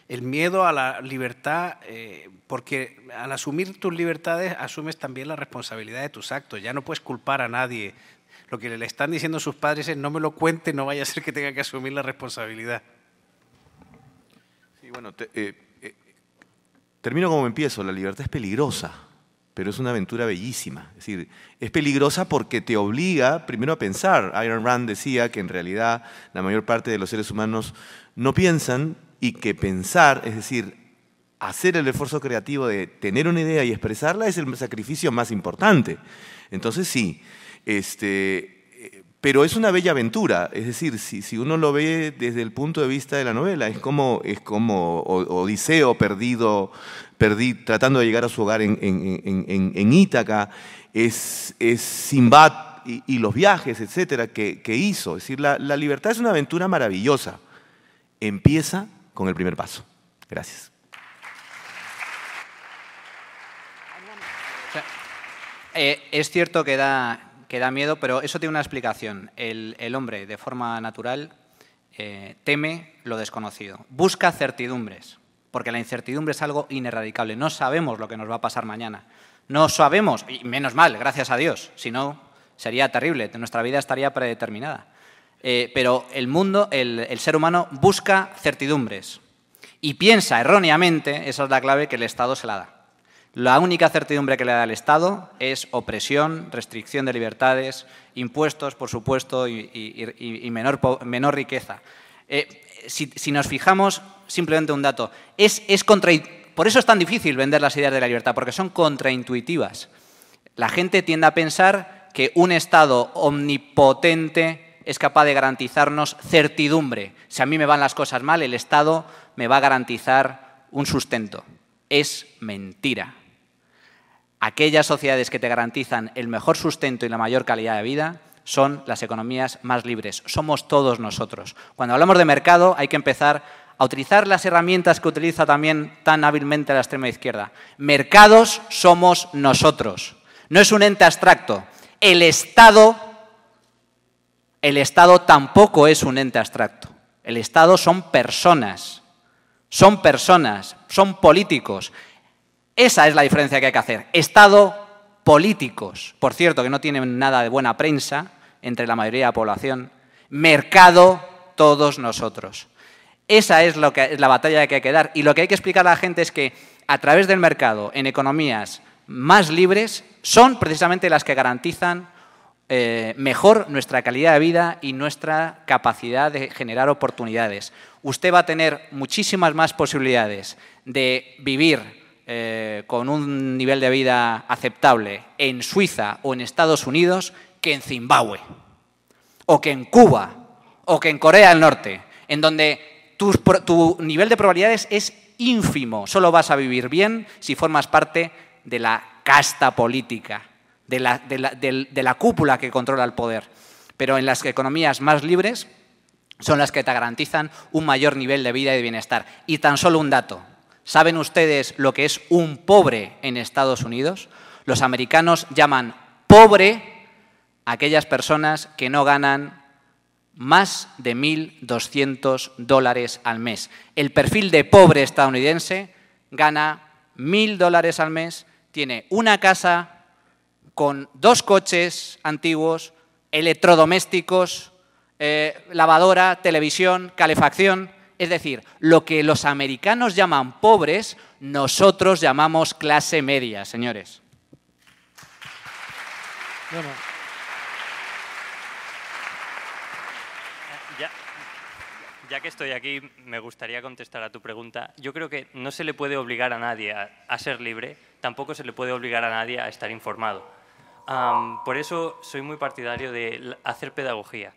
el miedo a la libertad, eh, porque al asumir tus libertades asumes también la responsabilidad de tus actos, ya no puedes culpar a nadie. Lo que le están diciendo sus padres es no me lo cuente, no vaya a ser que tenga que asumir la responsabilidad. Sí, bueno, eh, eh, termino como empiezo, la libertad es peligrosa, pero es una aventura bellísima. Es decir, es peligrosa porque te obliga primero a pensar. Iron Rand decía que en realidad la mayor parte de los seres humanos no piensan, y que pensar, es decir, hacer el esfuerzo creativo de tener una idea y expresarla es el sacrificio más importante. Entonces sí, este, pero es una bella aventura, es decir, si, uno lo ve desde el punto de vista de la novela, es como, es como Odiseo perdido, tratando de llegar a su hogar en, en, Ítaca, es, es Simbad y, los viajes, etcétera, que, hizo. Es decir, la, la libertad es una aventura maravillosa. Empieza con el primer paso. Gracias. Eh, es cierto que da, que da miedo, pero eso tiene una explicación. El, hombre, de forma natural, eh, teme lo desconocido, busca certidumbres, porque la incertidumbre es algo inerradicable. No sabemos lo que nos va a pasar mañana. No sabemos, y menos mal, gracias a Dios, si no sería terrible, nuestra vida estaría predeterminada. Eh, pero el mundo, el, ser humano busca certidumbres y piensa erróneamente, esa es la clave, que el Estado se la da. La única certidumbre que le da el Estado es opresión, restricción de libertades, impuestos, por supuesto, y, menor, riqueza. Eh, si, nos fijamos, simplemente un dato, es, es contra, por eso es tan difícil vender las ideas de la libertad, porque son contraintuitivas. La gente tiende a pensar que un Estado omnipotente, es capaz de garantizarnos certidumbre. Si a mí me van las cosas mal, el Estado me va a garantizar un sustento. Es mentira. Aquellas sociedades que te garantizan el mejor sustento y la mayor calidad de vida son las economías más libres. Somos todos nosotros. Cuando hablamos de mercado hay que empezar a utilizar las herramientas que utiliza también tan hábilmente la extrema izquierda. Mercados somos nosotros. No es un ente abstracto. El Estado el Estado tampoco es un ente abstracto. El Estado son personas, son personas, son políticos. Esa es la diferencia que hay que hacer. Estado, políticos, por cierto, que no tienen nada de buena prensa entre la mayoría de la población. Mercado, todos nosotros. Esa es, lo que, es la batalla que hay que dar. Y lo que hay que explicar a la gente es que a través del mercado, en economías más libres, son precisamente las que garantizan eh, mejor nuestra calidad de vida y nuestra capacidad de generar oportunidades. Usted va a tener muchísimas más posibilidades de vivir eh, con un nivel de vida aceptable en Suiza o en Estados Unidos que en Zimbabue, o que en Cuba, o que en Corea del Norte, en donde tu nivel de probabilidades es ínfimo. Solo vas a vivir bien si formas parte de la casta política de la, cúpula que controla el poder. Pero en las economías más libres son las que te garantizan un mayor nivel de vida y de bienestar. Y tan solo un dato. ¿Saben ustedes lo que es un pobre en Estados Unidos? Los americanos llaman pobre a aquellas personas que no ganan más de 1.200 dólares al mes. El perfil de pobre estadounidense gana 1.000 dólares al mes, tiene una casa, con dos coches antiguos, electrodomésticos, eh, lavadora, televisión, calefacción. Es decir, lo que los americanos llaman pobres, nosotros llamamos clase media, señores. Ya, que estoy aquí, me gustaría contestar a tu pregunta. Yo creo que no se le puede obligar a nadie a ser libre, tampoco se le puede obligar a nadie a estar informado por eso soy muy partidario de hacer pedagogía.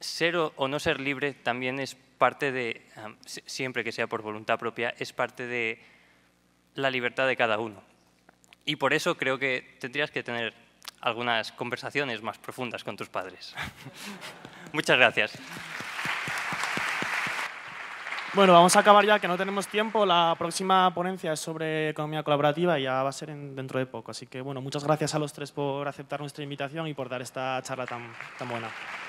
ser o, no ser libre también es parte de, siempre que sea por voluntad propia, es parte de la libertad de cada uno. Y por eso creo que tendrías que tener algunas conversaciones más profundas con tus padres. Muchas gracias. Bueno, vamos a acabar ya, que no tenemos tiempo. La próxima ponencia es sobre economía colaborativa y ya va a ser dentro de poco. Así que, bueno, muchas gracias a los tres por aceptar nuestra invitación y por dar esta charla tan buena.